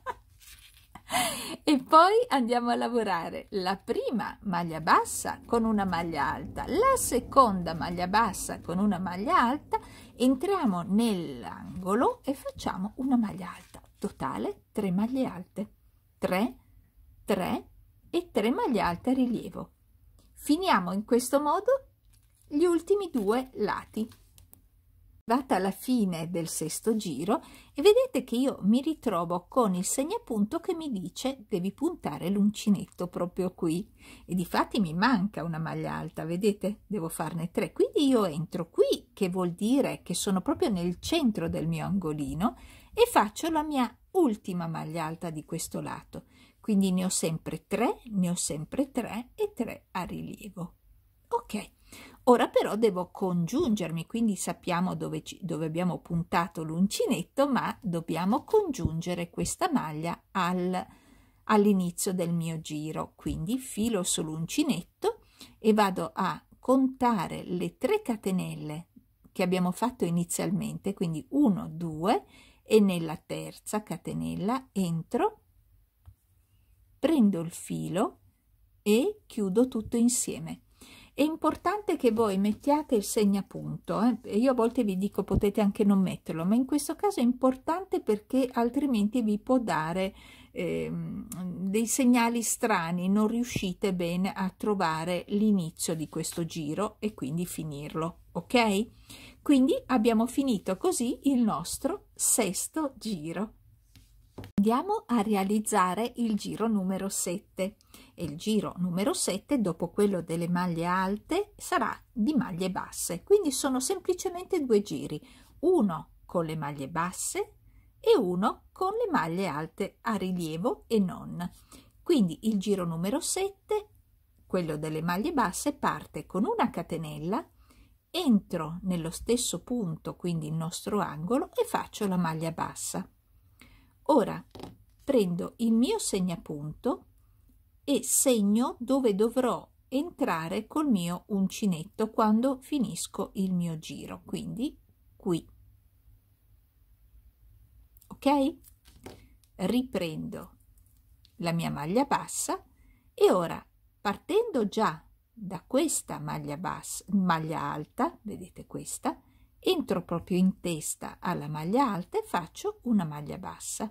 e poi andiamo a lavorare la prima maglia bassa con una maglia alta la seconda maglia bassa con una maglia alta entriamo nell'angolo e facciamo una maglia alta totale 3 maglie alte 3 3 e 3 maglie alte a rilievo finiamo in questo modo gli ultimi due lati arrivata alla fine del sesto giro e vedete che io mi ritrovo con il segnapunto che mi dice devi puntare l'uncinetto proprio qui e di fatti mi manca una maglia alta vedete devo farne tre quindi io entro qui che vuol dire che sono proprio nel centro del mio angolino e faccio la mia ultima maglia alta di questo lato quindi ne ho sempre tre ne ho sempre tre e tre a rilievo ok Ora però devo congiungermi, quindi sappiamo dove, ci, dove abbiamo puntato l'uncinetto, ma dobbiamo congiungere questa maglia al, all'inizio del mio giro. Quindi filo sull'uncinetto e vado a contare le 3 catenelle che abbiamo fatto inizialmente, quindi 1, 2 e nella terza catenella entro, prendo il filo e chiudo tutto insieme è importante che voi mettiate il segnapunto eh? io a volte vi dico potete anche non metterlo ma in questo caso è importante perché altrimenti vi può dare eh, dei segnali strani non riuscite bene a trovare l'inizio di questo giro e quindi finirlo ok quindi abbiamo finito così il nostro sesto giro andiamo a realizzare il giro numero 7 e il giro numero 7 dopo quello delle maglie alte sarà di maglie basse quindi sono semplicemente due giri uno con le maglie basse e uno con le maglie alte a rilievo e non quindi il giro numero 7 quello delle maglie basse parte con una catenella entro nello stesso punto quindi il nostro angolo e faccio la maglia bassa ora prendo il mio segnapunto e segno dove dovrò entrare col mio uncinetto quando finisco il mio giro quindi qui ok riprendo la mia maglia bassa e ora partendo già da questa maglia bassa maglia alta vedete questa entro proprio in testa alla maglia alta e faccio una maglia bassa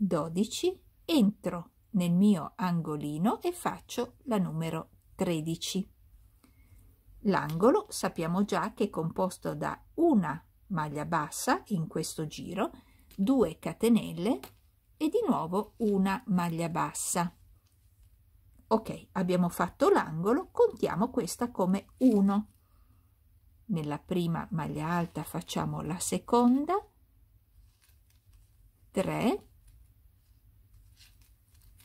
12 entro nel mio angolino e faccio la numero 13 l'angolo sappiamo già che è composto da una maglia bassa in questo giro 2 catenelle e di nuovo una maglia bassa ok abbiamo fatto l'angolo contiamo questa come 1 nella prima maglia alta facciamo la seconda 3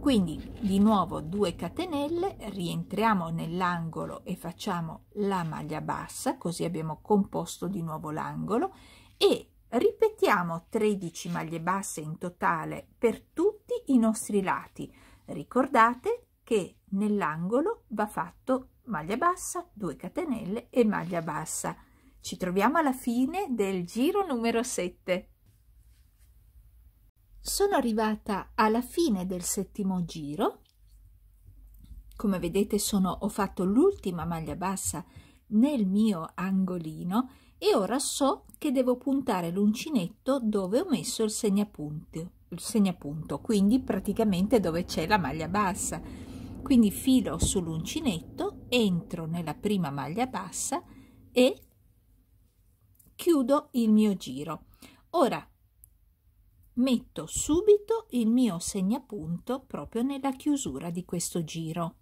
quindi di nuovo 2 catenelle rientriamo nell'angolo e facciamo la maglia bassa così abbiamo composto di nuovo l'angolo e ripetiamo 13 maglie basse in totale per tutti i nostri lati ricordate che nell'angolo va fatto maglia bassa 2 catenelle e maglia bassa ci troviamo alla fine del giro numero 7 sono arrivata alla fine del settimo giro come vedete sono, ho fatto l'ultima maglia bassa nel mio angolino e ora so che devo puntare l'uncinetto dove ho messo il segnapunto, il segnapunto quindi praticamente dove c'è la maglia bassa quindi filo sull'uncinetto entro nella prima maglia bassa e chiudo il mio giro ora metto subito il mio segnapunto proprio nella chiusura di questo giro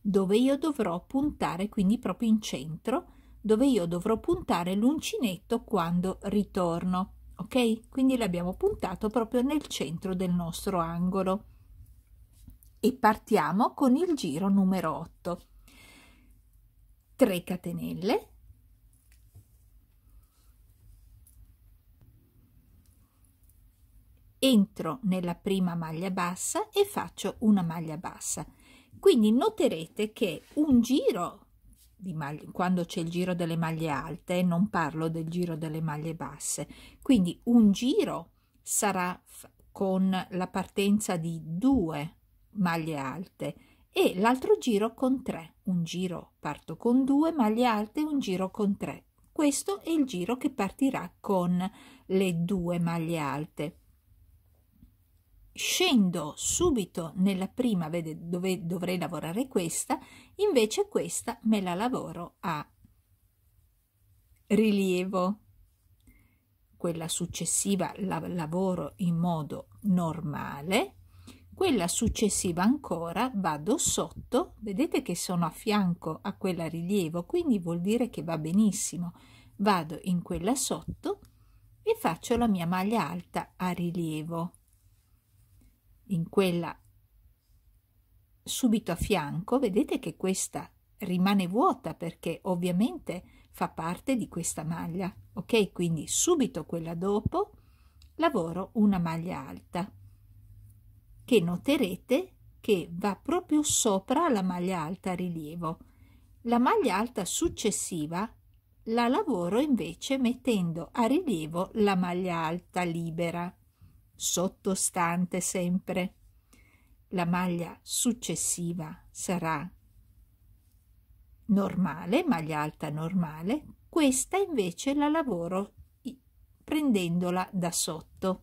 dove io dovrò puntare quindi proprio in centro dove io dovrò puntare l'uncinetto quando ritorno ok quindi l'abbiamo puntato proprio nel centro del nostro angolo e partiamo con il giro numero 8 3 catenelle entro nella prima maglia bassa e faccio una maglia bassa quindi noterete che un giro di maglie, quando c'è il giro delle maglie alte non parlo del giro delle maglie basse quindi un giro sarà con la partenza di due maglie alte e l'altro giro con tre Un giro parto con due maglie alte un giro con tre Questo è il giro che partirà con le due maglie alte scendo subito nella prima vede, dove dovrei lavorare questa, invece questa me la lavoro a rilievo. Quella successiva la lavoro in modo normale, quella successiva ancora vado sotto, vedete che sono a fianco a quella rilievo, quindi vuol dire che va benissimo. Vado in quella sotto e faccio la mia maglia alta a rilievo in quella subito a fianco, vedete che questa rimane vuota perché ovviamente fa parte di questa maglia, ok? Quindi subito quella dopo lavoro una maglia alta che noterete che va proprio sopra la maglia alta a rilievo. La maglia alta successiva la lavoro invece mettendo a rilievo la maglia alta libera sottostante sempre. La maglia successiva sarà normale, maglia alta normale, questa invece la lavoro prendendola da sotto.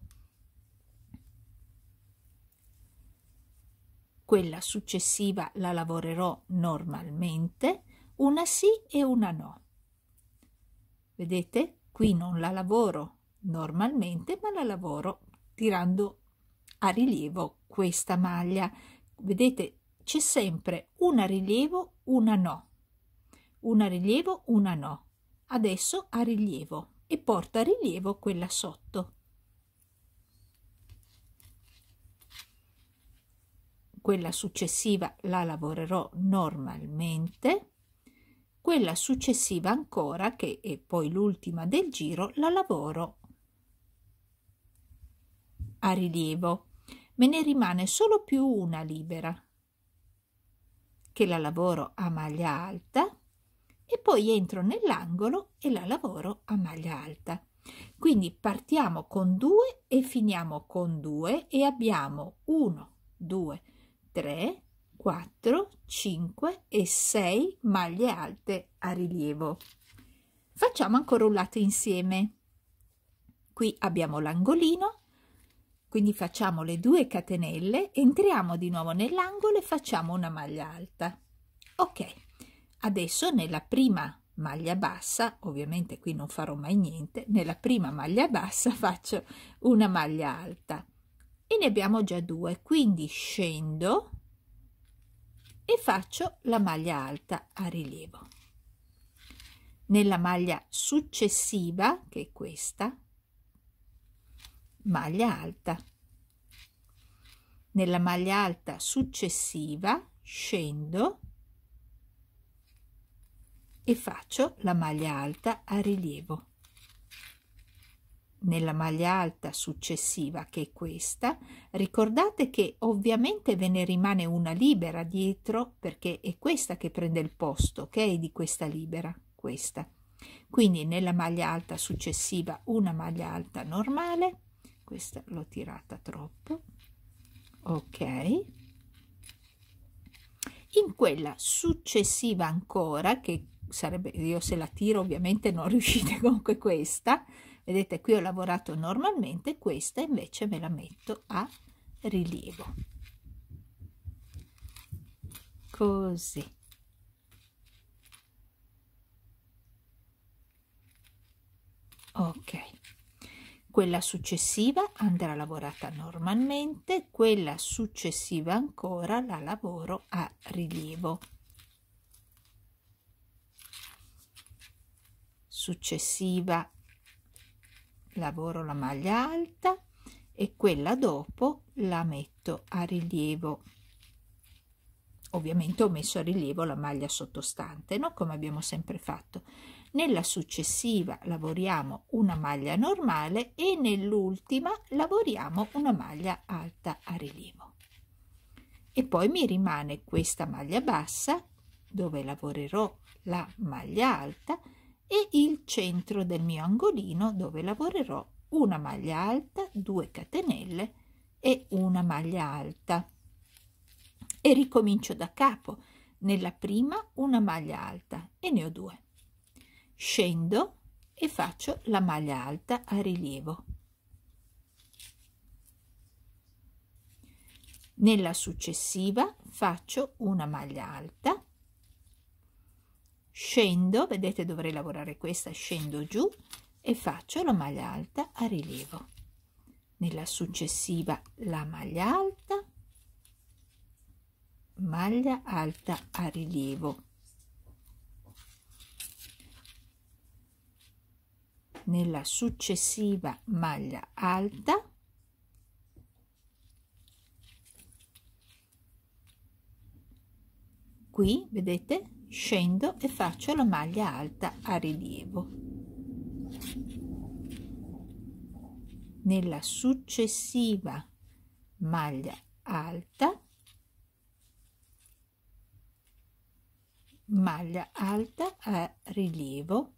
Quella successiva la lavorerò normalmente, una sì e una no. Vedete? Qui non la lavoro normalmente, ma la lavoro tirando a rilievo questa maglia. Vedete, c'è sempre una rilievo, una no, una rilievo, una no. Adesso a rilievo e porta a rilievo quella sotto. Quella successiva la lavorerò normalmente quella successiva ancora, che è poi l'ultima del giro, la lavoro a rilievo. Me ne rimane solo più una libera, che la lavoro a maglia alta e poi entro nell'angolo e la lavoro a maglia alta. Quindi partiamo con due e finiamo con due e abbiamo 1, 2, 3, 4, 5 e 6 maglie alte a rilievo. Facciamo ancora un lato insieme. Qui abbiamo l'angolino quindi facciamo le due catenelle, entriamo di nuovo nell'angolo e facciamo una maglia alta. Ok, adesso nella prima maglia bassa, ovviamente qui non farò mai niente, nella prima maglia bassa faccio una maglia alta e ne abbiamo già due, quindi scendo e faccio la maglia alta a rilievo. Nella maglia successiva, che è questa, maglia alta. Nella maglia alta successiva scendo e faccio la maglia alta a rilievo. Nella maglia alta successiva, che è questa, ricordate che ovviamente ve ne rimane una libera dietro perché è questa che prende il posto, ok? Di questa libera, questa. Quindi nella maglia alta successiva una maglia alta normale, questa l'ho tirata troppo ok in quella successiva ancora che sarebbe io se la tiro ovviamente non riuscite comunque questa vedete qui ho lavorato normalmente questa invece me la metto a rilievo così ok quella successiva andrà lavorata normalmente, quella successiva ancora la lavoro a rilievo. Successiva lavoro la maglia alta e quella dopo la metto a rilievo. Ovviamente ho messo a rilievo la maglia sottostante, no? come abbiamo sempre fatto nella successiva lavoriamo una maglia normale e nell'ultima lavoriamo una maglia alta a rilievo e poi mi rimane questa maglia bassa dove lavorerò la maglia alta e il centro del mio angolino dove lavorerò una maglia alta, due catenelle e una maglia alta. E ricomincio da capo, nella prima una maglia alta e ne ho due scendo e faccio la maglia alta a rilievo nella successiva faccio una maglia alta scendo vedete dovrei lavorare questa scendo giù e faccio la maglia alta a rilievo nella successiva la maglia alta maglia alta a rilievo nella successiva maglia alta qui vedete scendo e faccio la maglia alta a rilievo nella successiva maglia alta maglia alta a rilievo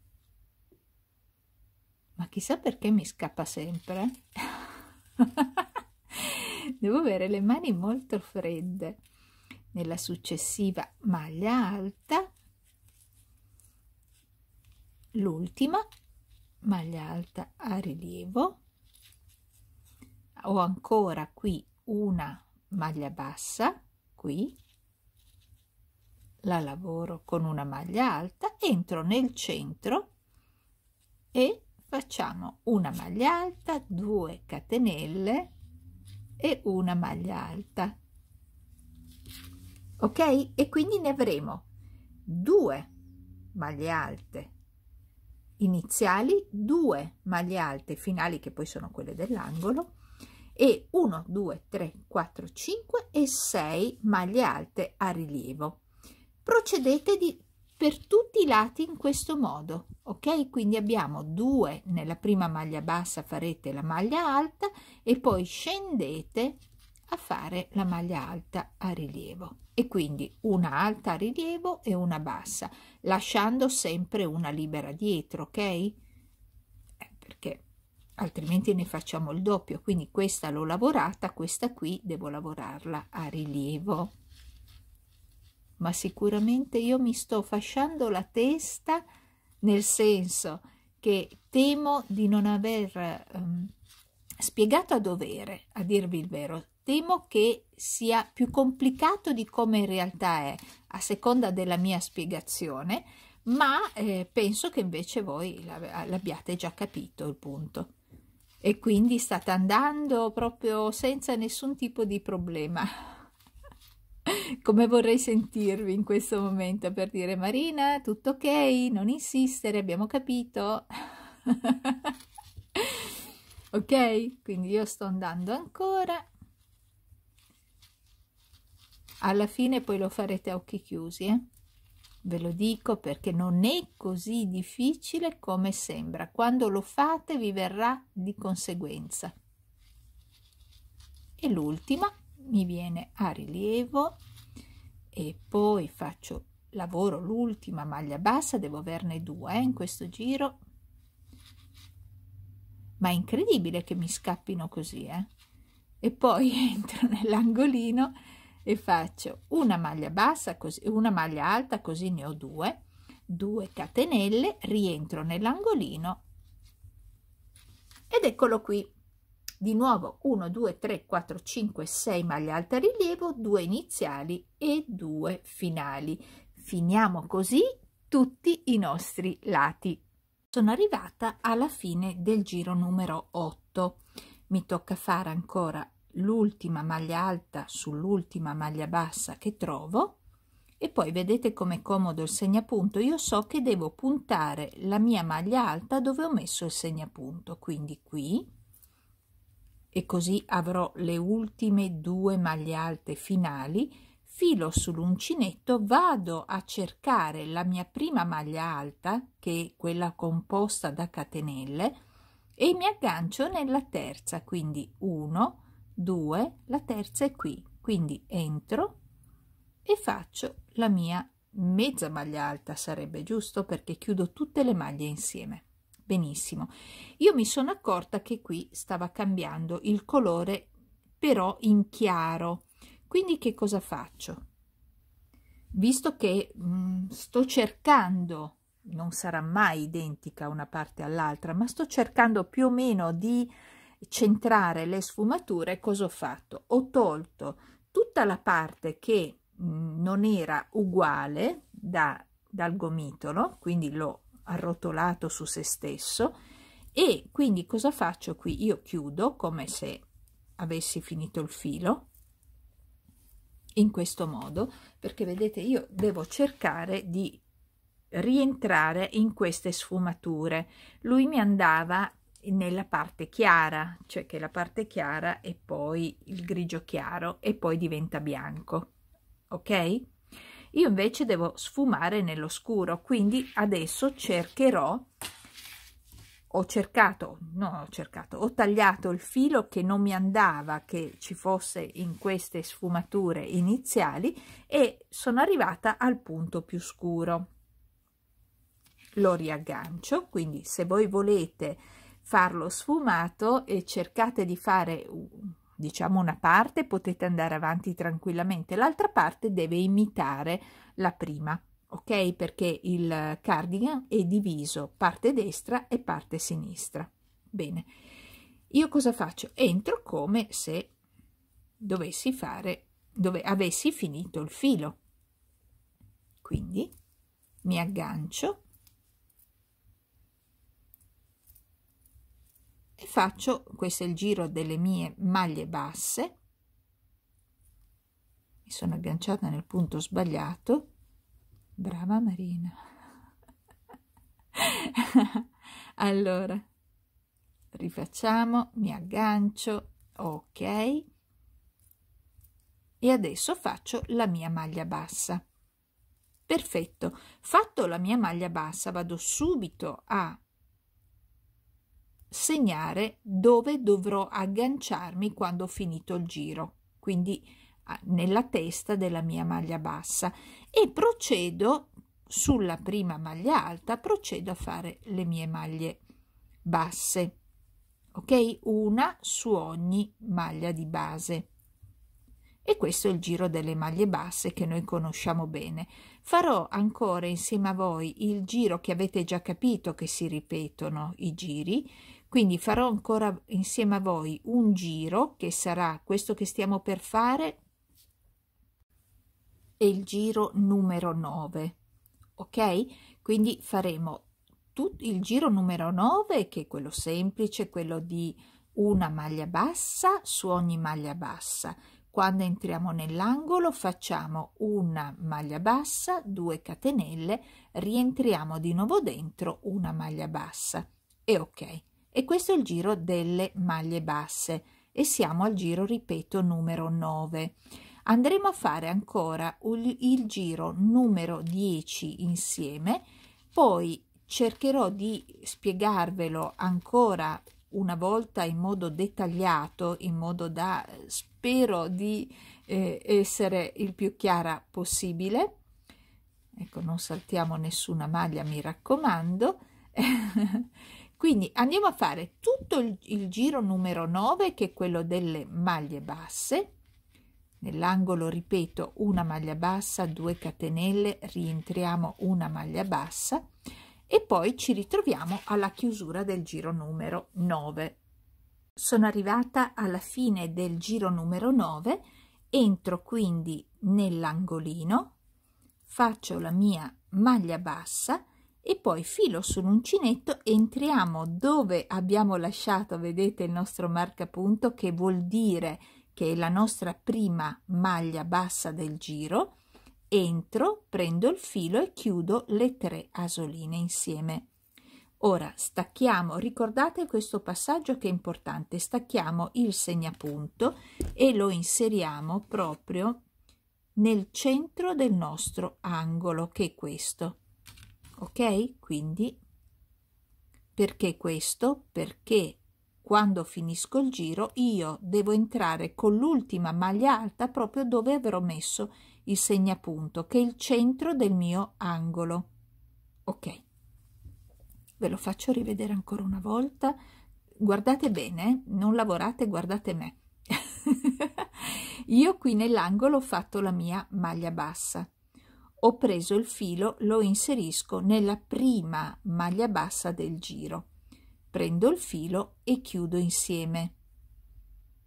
ma chissà perché mi scappa sempre devo avere le mani molto fredde nella successiva maglia alta l'ultima maglia alta a rilievo ho ancora qui una maglia bassa qui la lavoro con una maglia alta entro nel centro e facciamo una maglia alta 2 catenelle e una maglia alta ok e quindi ne avremo due maglie alte iniziali due maglie alte finali che poi sono quelle dell'angolo e 1 2 3 4 5 e 6 maglie alte a rilievo procedete di per tutti i lati in questo modo ok quindi abbiamo due nella prima maglia bassa farete la maglia alta e poi scendete a fare la maglia alta a rilievo e quindi una alta a rilievo e una bassa lasciando sempre una libera dietro ok eh, perché altrimenti ne facciamo il doppio quindi questa l'ho lavorata questa qui devo lavorarla a rilievo ma sicuramente io mi sto fasciando la testa nel senso che temo di non aver um, spiegato a dovere, a dirvi il vero, temo che sia più complicato di come in realtà è, a seconda della mia spiegazione, ma eh, penso che invece voi l'abbiate già capito il punto. E quindi state andando proprio senza nessun tipo di problema. come vorrei sentirvi in questo momento per dire Marina, tutto ok, non insistere, abbiamo capito. ok, quindi io sto andando ancora. Alla fine poi lo farete a occhi chiusi, eh? ve lo dico perché non è così difficile come sembra. Quando lo fate vi verrà di conseguenza. E l'ultima mi viene a rilievo e poi faccio lavoro l'ultima maglia bassa devo averne due eh, in questo giro ma è incredibile che mi scappino così eh? e poi entro nell'angolino e faccio una maglia bassa così una maglia alta così ne ho due 2 catenelle rientro nell'angolino ed eccolo qui di nuovo 1 2 3 4 5 6 maglie alte rilievo 2 iniziali e 2 finali finiamo così tutti i nostri lati sono arrivata alla fine del giro numero 8 mi tocca fare ancora l'ultima maglia alta sull'ultima maglia bassa che trovo e poi vedete com'è comodo il segnapunto io so che devo puntare la mia maglia alta dove ho messo il segnapunto quindi qui e così avrò le ultime due maglie alte finali, filo sull'uncinetto, vado a cercare la mia prima maglia alta, che è quella composta da catenelle, e mi aggancio nella terza, quindi 1, 2, la terza è qui, quindi entro e faccio la mia mezza maglia alta, sarebbe giusto perché chiudo tutte le maglie insieme benissimo io mi sono accorta che qui stava cambiando il colore però in chiaro quindi che cosa faccio visto che mh, mm, sto cercando non sarà mai identica una parte all'altra ma sto cercando più o meno di centrare le sfumature cosa ho fatto ho tolto tutta la parte che mh, mm, non era uguale da, dal gomitolo quindi l'ho arrotolato su se stesso e quindi cosa faccio qui? Io chiudo come se avessi finito il filo in questo modo perché vedete io devo cercare di rientrare in queste sfumature lui mi andava nella parte chiara cioè che la parte chiara e poi il grigio chiaro e poi diventa bianco ok io invece devo sfumare nell'oscuro quindi adesso cercherò ho cercato no ho cercato ho tagliato il filo che non mi andava che ci fosse in queste sfumature iniziali e sono arrivata al punto più scuro lo riaggancio quindi se voi volete farlo sfumato e cercate di fare diciamo una parte potete andare avanti tranquillamente l'altra parte deve imitare la prima ok perché il cardigan è diviso parte destra e parte sinistra bene io cosa faccio entro come se dovessi fare dove avessi finito il filo quindi mi aggancio e faccio questo è il giro delle mie maglie basse mi sono agganciata nel punto sbagliato brava Marina allora rifacciamo mi aggancio ok e adesso faccio la mia maglia bassa perfetto fatto la mia maglia bassa vado subito a segnare dove dovrò agganciarmi quando ho finito il giro, quindi ah, nella testa della mia maglia bassa e procedo sulla prima maglia alta, procedo a fare le mie maglie basse. Ok? Una su ogni maglia di base. E questo è il giro delle maglie basse che noi conosciamo bene. Farò ancora insieme a voi il giro che avete già capito che si ripetono i giri quindi farò ancora insieme a voi un giro che sarà questo che stiamo per fare e il giro numero 9. Ok? Quindi faremo tutto il giro numero 9 che è quello semplice, quello di una maglia bassa su ogni maglia bassa. Quando entriamo nell'angolo facciamo una maglia bassa, 2 catenelle, rientriamo di nuovo dentro una maglia bassa e ok. E questo è il giro delle maglie basse e siamo al giro, ripeto, numero 9. Andremo a fare ancora il giro numero 10 insieme, poi cercherò di spiegarvelo ancora una volta in modo dettagliato, in modo da spero di eh, essere il più chiara possibile. Ecco, non saltiamo nessuna maglia, mi raccomando. Quindi andiamo a fare tutto il, il giro numero 9 che è quello delle maglie basse. Nell'angolo, ripeto, una maglia bassa, 2 catenelle, rientriamo una maglia bassa e poi ci ritroviamo alla chiusura del giro numero 9. Sono arrivata alla fine del giro numero 9, entro quindi nell'angolino, faccio la mia maglia bassa e poi filo sull'uncinetto entriamo dove abbiamo lasciato vedete il nostro marcapunto che vuol dire che è la nostra prima maglia bassa del giro entro prendo il filo e chiudo le tre asoline insieme ora stacchiamo ricordate questo passaggio che è importante stacchiamo il segnapunto e lo inseriamo proprio nel centro del nostro angolo che è questo ok quindi perché questo perché quando finisco il giro io devo entrare con l'ultima maglia alta proprio dove avrò messo il segnapunto che è il centro del mio angolo ok ve lo faccio rivedere ancora una volta guardate bene eh? non lavorate guardate me io qui nell'angolo ho fatto la mia maglia bassa ho preso il filo, lo inserisco nella prima maglia bassa del giro, prendo il filo e chiudo insieme.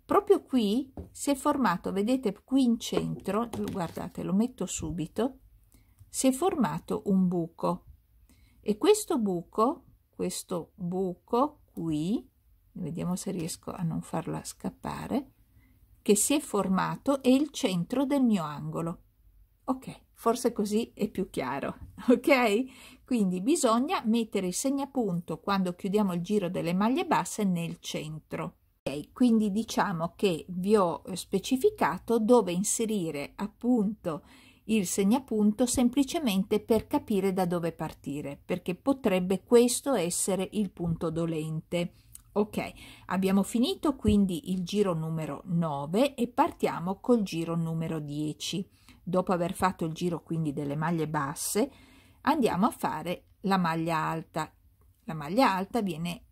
Proprio qui si è formato, vedete qui in centro, guardate lo metto subito, si è formato un buco e questo buco, questo buco qui, vediamo se riesco a non farla scappare, che si è formato è il centro del mio angolo. Ok. Forse così è più chiaro, ok? Quindi bisogna mettere il segnapunto quando chiudiamo il giro delle maglie basse nel centro. Ok, quindi diciamo che vi ho eh, specificato dove inserire appunto il segnapunto semplicemente per capire da dove partire, perché potrebbe questo essere il punto dolente. Ok, abbiamo finito quindi il giro numero 9 e partiamo col giro numero 10. Dopo aver fatto il giro quindi delle maglie basse, andiamo a fare la maglia alta. La maglia alta viene,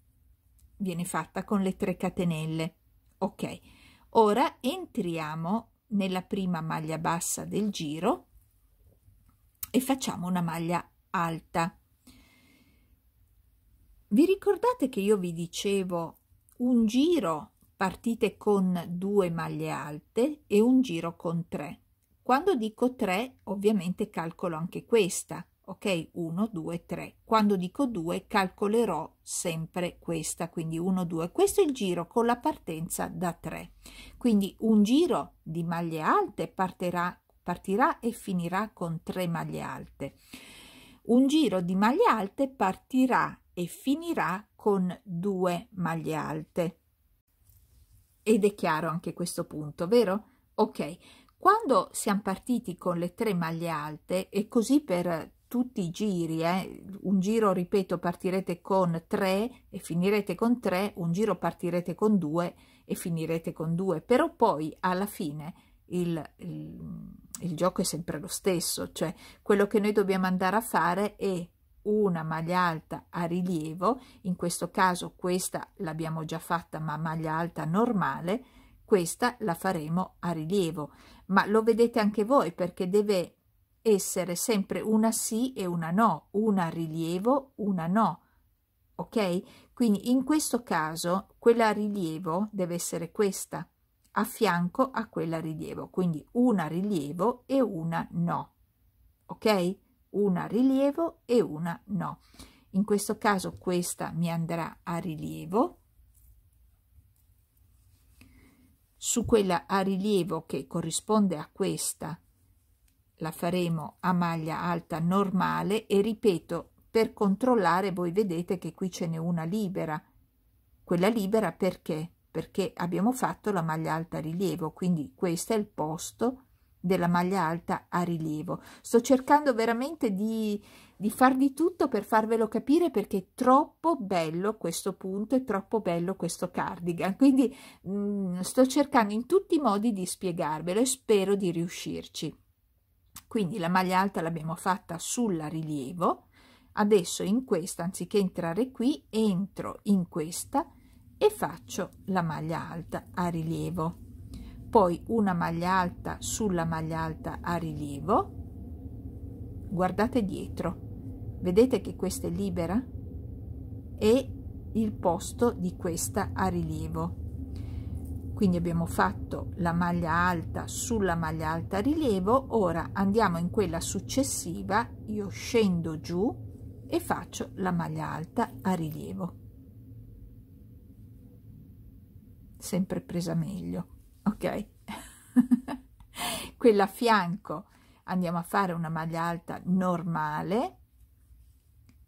viene fatta con le 3 catenelle. Ok, ora entriamo nella prima maglia bassa del giro e facciamo una maglia alta. Vi ricordate che io vi dicevo un giro partite con due maglie alte e un giro con tre? Quando dico 3, ovviamente calcolo anche questa, ok? 1, 2, 3. Quando dico 2, calcolerò sempre questa, quindi 1, 2. Questo è il giro con la partenza da 3. Quindi un giro di maglie alte partirà, partirà e finirà con 3 maglie alte. Un giro di maglie alte partirà e finirà con 2 maglie alte. Ed è chiaro anche questo punto, vero? Ok, quando siamo partiti con le tre maglie alte e così per tutti i giri, eh, un giro ripeto partirete con tre e finirete con tre, un giro partirete con due e finirete con due, però poi alla fine il, il, il gioco è sempre lo stesso, cioè quello che noi dobbiamo andare a fare è una maglia alta a rilievo, in questo caso questa l'abbiamo già fatta ma maglia alta normale, questa la faremo a rilievo ma lo vedete anche voi perché deve essere sempre una sì e una no, una rilievo, una no. Ok? Quindi in questo caso quella rilievo deve essere questa a fianco a quella rilievo, quindi una rilievo e una no. Ok? Una rilievo e una no. In questo caso questa mi andrà a rilievo su quella a rilievo che corrisponde a questa la faremo a maglia alta normale e ripeto per controllare voi vedete che qui ce n'è una libera quella libera perché perché abbiamo fatto la maglia alta rilievo quindi questo è il posto della maglia alta a rilievo sto cercando veramente di, di far di tutto per farvelo capire perché è troppo bello questo punto è troppo bello questo cardigan quindi mh, mm, sto cercando in tutti i modi di spiegarvelo e spero di riuscirci quindi la maglia alta l'abbiamo fatta sulla rilievo adesso in questa anziché entrare qui entro in questa e faccio la maglia alta a rilievo poi una maglia alta sulla maglia alta a rilievo guardate dietro vedete che questa è libera e il posto di questa a rilievo quindi abbiamo fatto la maglia alta sulla maglia alta a rilievo ora andiamo in quella successiva io scendo giù e faccio la maglia alta a rilievo sempre presa meglio ok quella a fianco andiamo a fare una maglia alta normale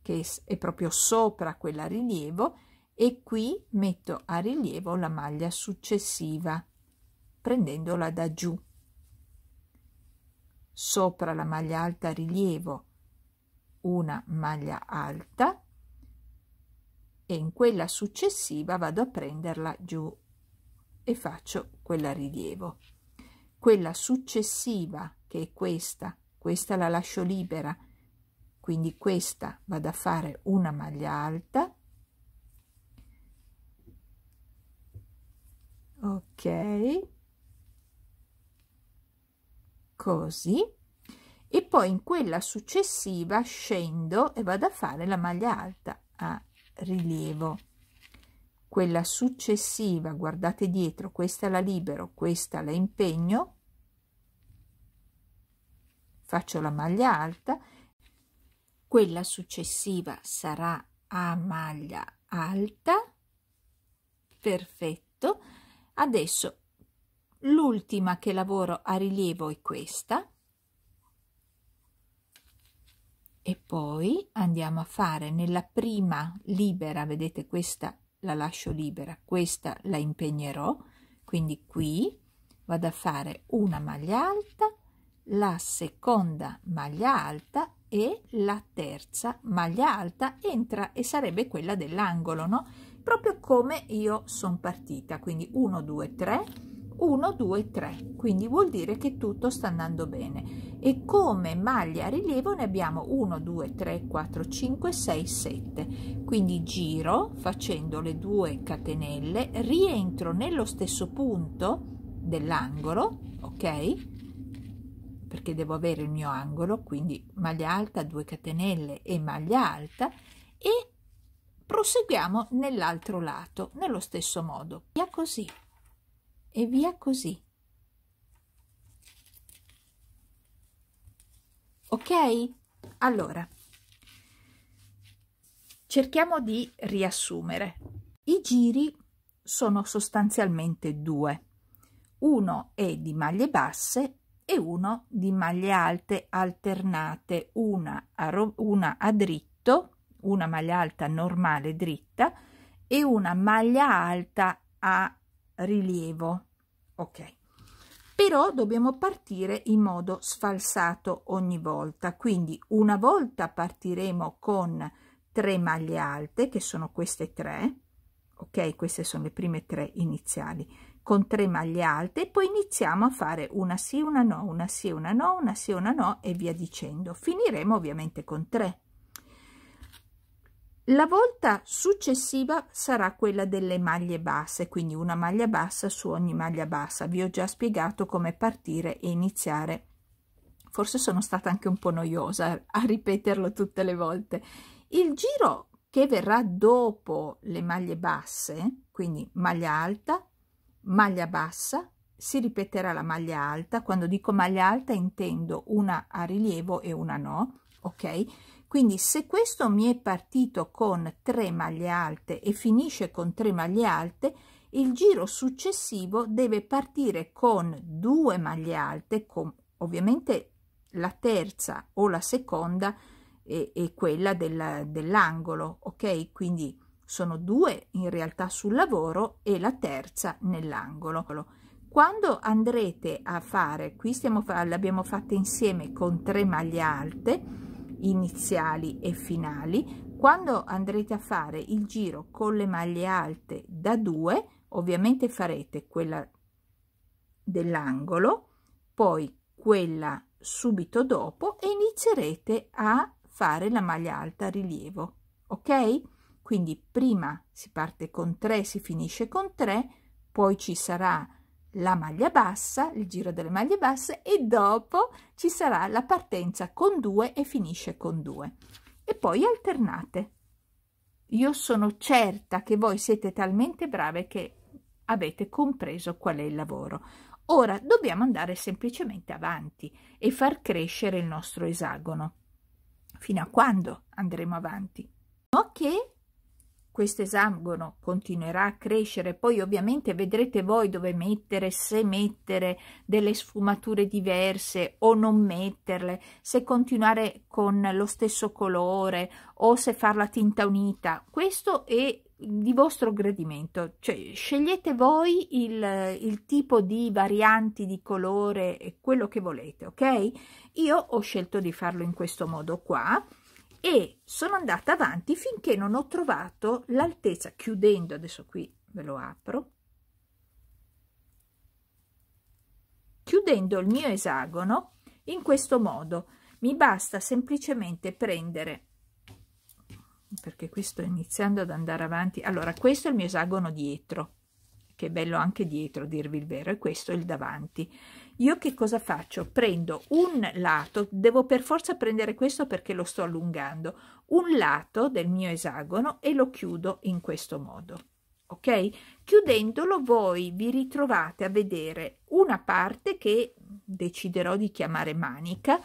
che è proprio sopra quella a rilievo e qui metto a rilievo la maglia successiva prendendola da giù sopra la maglia alta a rilievo una maglia alta e in quella successiva vado a prenderla giù e faccio quella rilievo. Quella successiva, che è questa, questa la lascio libera, quindi questa vado a fare una maglia alta, ok, così, e poi in quella successiva scendo e vado a fare la maglia alta a rilievo quella successiva, guardate dietro, questa la libero, questa la impegno, faccio la maglia alta, quella successiva sarà a maglia alta, perfetto, adesso l'ultima che lavoro a rilievo è questa, e poi andiamo a fare nella prima libera, vedete questa la lascio libera, questa la impegnerò, quindi qui vado a fare una maglia alta, la seconda maglia alta e la terza maglia alta entra e sarebbe quella dell'angolo, no? Proprio come io sono partita, quindi 1, 2, 3, 1 2 3 quindi vuol dire che tutto sta andando bene e come maglia a rilievo ne abbiamo 1 2 3 4 5 6 7 quindi giro facendo le due catenelle rientro nello stesso punto dell'angolo ok perché devo avere il mio angolo quindi maglia alta 2 catenelle e maglia alta e proseguiamo nell'altro lato nello stesso modo via così e via così. Ok? Allora, cerchiamo di riassumere. I giri sono sostanzialmente due. Uno è di maglie basse e uno di maglie alte alternate, una a, una a dritto, una maglia alta normale dritta e una maglia alta a rilievo. Ok. Però dobbiamo partire in modo sfalsato ogni volta, quindi una volta partiremo con tre maglie alte, che sono queste tre, ok? Queste sono le prime tre iniziali, con tre maglie alte e poi iniziamo a fare una sì, una no, una sì, una no, una sì, una no e via dicendo. Finiremo ovviamente con 3. La volta successiva sarà quella delle maglie basse, quindi una maglia bassa su ogni maglia bassa. Vi ho già spiegato come partire e iniziare. Forse sono stata anche un po' noiosa a ripeterlo tutte le volte. Il giro che verrà dopo le maglie basse, quindi maglia alta, maglia bassa, si ripeterà la maglia alta. Quando dico maglia alta intendo una a rilievo e una no, ok? Quindi se questo mi è partito con 3 maglie alte e finisce con 3 maglie alte, il giro successivo deve partire con 2 maglie alte, con ovviamente la terza o la seconda è, è quella del, dell'angolo, ok? Quindi sono due in realtà sul lavoro e la terza nell'angolo. Quando andrete a fare, qui stiamo, l'abbiamo fatta insieme con 3 maglie alte, iniziali e finali quando andrete a fare il giro con le maglie alte da 2 ovviamente farete quella dell'angolo poi quella subito dopo e inizierete a fare la maglia alta a rilievo ok quindi prima si parte con 3 si finisce con 3 poi ci sarà la maglia bassa, il giro delle maglie basse e dopo ci sarà la partenza con due e finisce con due. e poi alternate. Io sono certa che voi siete talmente brave che avete compreso qual è il lavoro. Ora dobbiamo andare semplicemente avanti e far crescere il nostro esagono. Fino a quando andremo avanti? Ok, questo esagono continuerà a crescere, poi ovviamente vedrete voi dove mettere, se mettere delle sfumature diverse o non metterle, se continuare con lo stesso colore o se farla tinta unita, questo è di vostro gradimento, cioè scegliete voi il, il tipo di varianti di colore e quello che volete, ok? Io ho scelto di farlo in questo modo qua, e sono andata avanti finché non ho trovato l'altezza chiudendo adesso qui ve lo apro chiudendo il mio esagono in questo modo mi basta semplicemente prendere perché qui sto iniziando ad andare avanti allora questo è il mio esagono dietro che è bello anche dietro dirvi il vero e questo è il davanti io che cosa faccio prendo un lato devo per forza prendere questo perché lo sto allungando un lato del mio esagono e lo chiudo in questo modo ok chiudendolo voi vi ritrovate a vedere una parte che deciderò di chiamare manica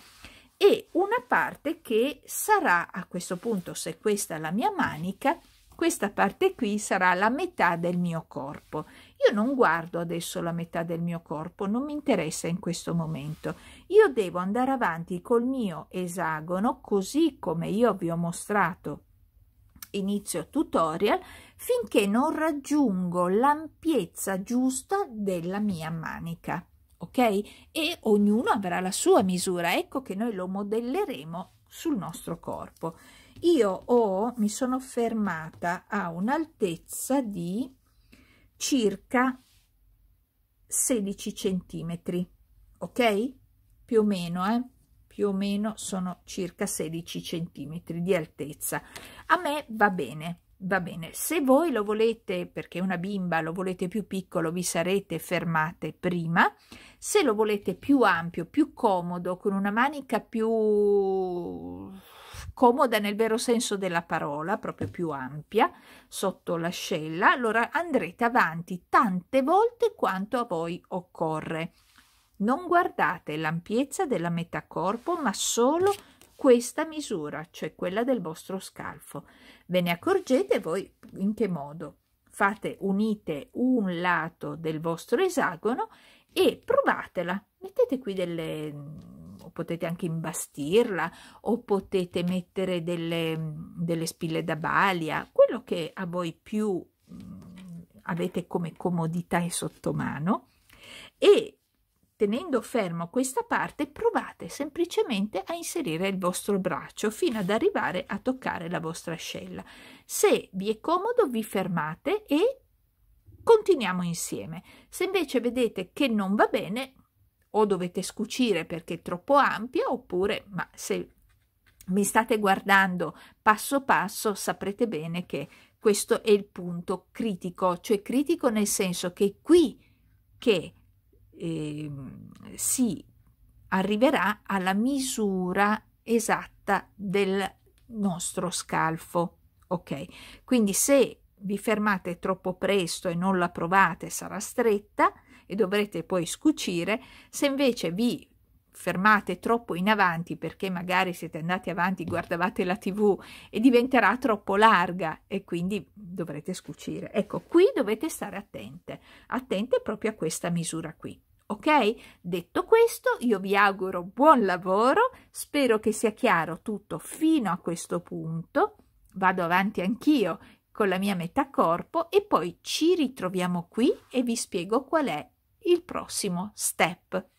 e una parte che sarà a questo punto se questa è la mia manica questa parte qui sarà la metà del mio corpo io non guardo adesso la metà del mio corpo, non mi interessa in questo momento. Io devo andare avanti col mio esagono così come io vi ho mostrato inizio tutorial finché non raggiungo l'ampiezza giusta della mia manica. Ok? E ognuno avrà la sua misura, ecco che noi lo modelleremo sul nostro corpo. Io ho, mi sono fermata a un'altezza di circa 16 centimetri ok più o meno eh? più o meno sono circa 16 centimetri di altezza a me va bene va bene se voi lo volete perché una bimba lo volete più piccolo vi sarete fermate prima se lo volete più ampio più comodo con una manica più comoda nel vero senso della parola, proprio più ampia, sotto l'ascella, allora andrete avanti tante volte quanto a voi occorre. Non guardate l'ampiezza della metà corpo, ma solo questa misura, cioè quella del vostro scalfo. Ve ne accorgete voi in che modo? Fate unite un lato del vostro esagono e provatela. Mettete qui delle potete anche imbastirla o potete mettere delle, delle spille da balia, quello che a voi più mh, mm, avete come comodità e sottomano. e tenendo fermo questa parte provate semplicemente a inserire il vostro braccio fino ad arrivare a toccare la vostra ascella. Se vi è comodo vi fermate e continuiamo insieme. Se invece vedete che non va bene o dovete scucire perché è troppo ampia oppure, ma se mi state guardando passo passo saprete bene che questo è il punto critico, cioè critico nel senso che è qui che eh, si arriverà alla misura esatta del nostro scalfo. Ok, quindi se vi fermate troppo presto e non la provate sarà stretta, e dovrete poi scucire, se invece vi fermate troppo in avanti perché magari siete andati avanti, guardavate la tv e diventerà troppo larga e quindi dovrete scucire. Ecco, qui dovete stare attente, attente proprio a questa misura qui. Ok? Detto questo, io vi auguro buon lavoro, spero che sia chiaro tutto fino a questo punto. Vado avanti anch'io con la mia metà corpo e poi ci ritroviamo qui e vi spiego qual è il prossimo step.